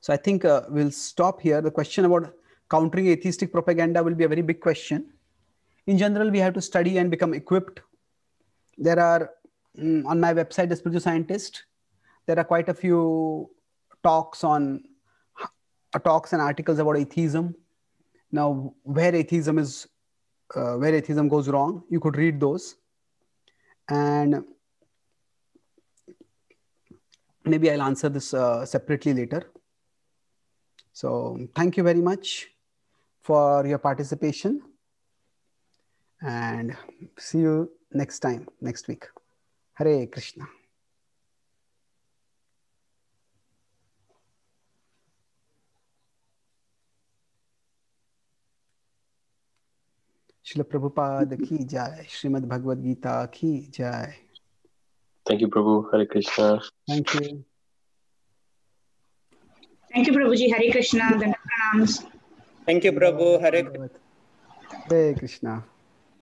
So, I think uh, we'll stop here. The question about countering atheistic propaganda will be a very big question. In general, we have to study and become equipped. There are Mm, on my website, the Spiritual Scientist, there are quite a few talks on uh, talks and articles about atheism. Now, where atheism is, uh, where atheism goes wrong, you could read those, and maybe I'll answer this uh, separately later. So, thank you very much for your participation, and see you next time next week. हरे कृष्णा श्रील प्रभुपाद की जय श्रीमद भगवद गीता की जय thank you प्रभु Hare Krishna thank you thank you प्रभु जी हरे कृष्णा प्रणाम thank you प्रभु हरे हरे कृष्णा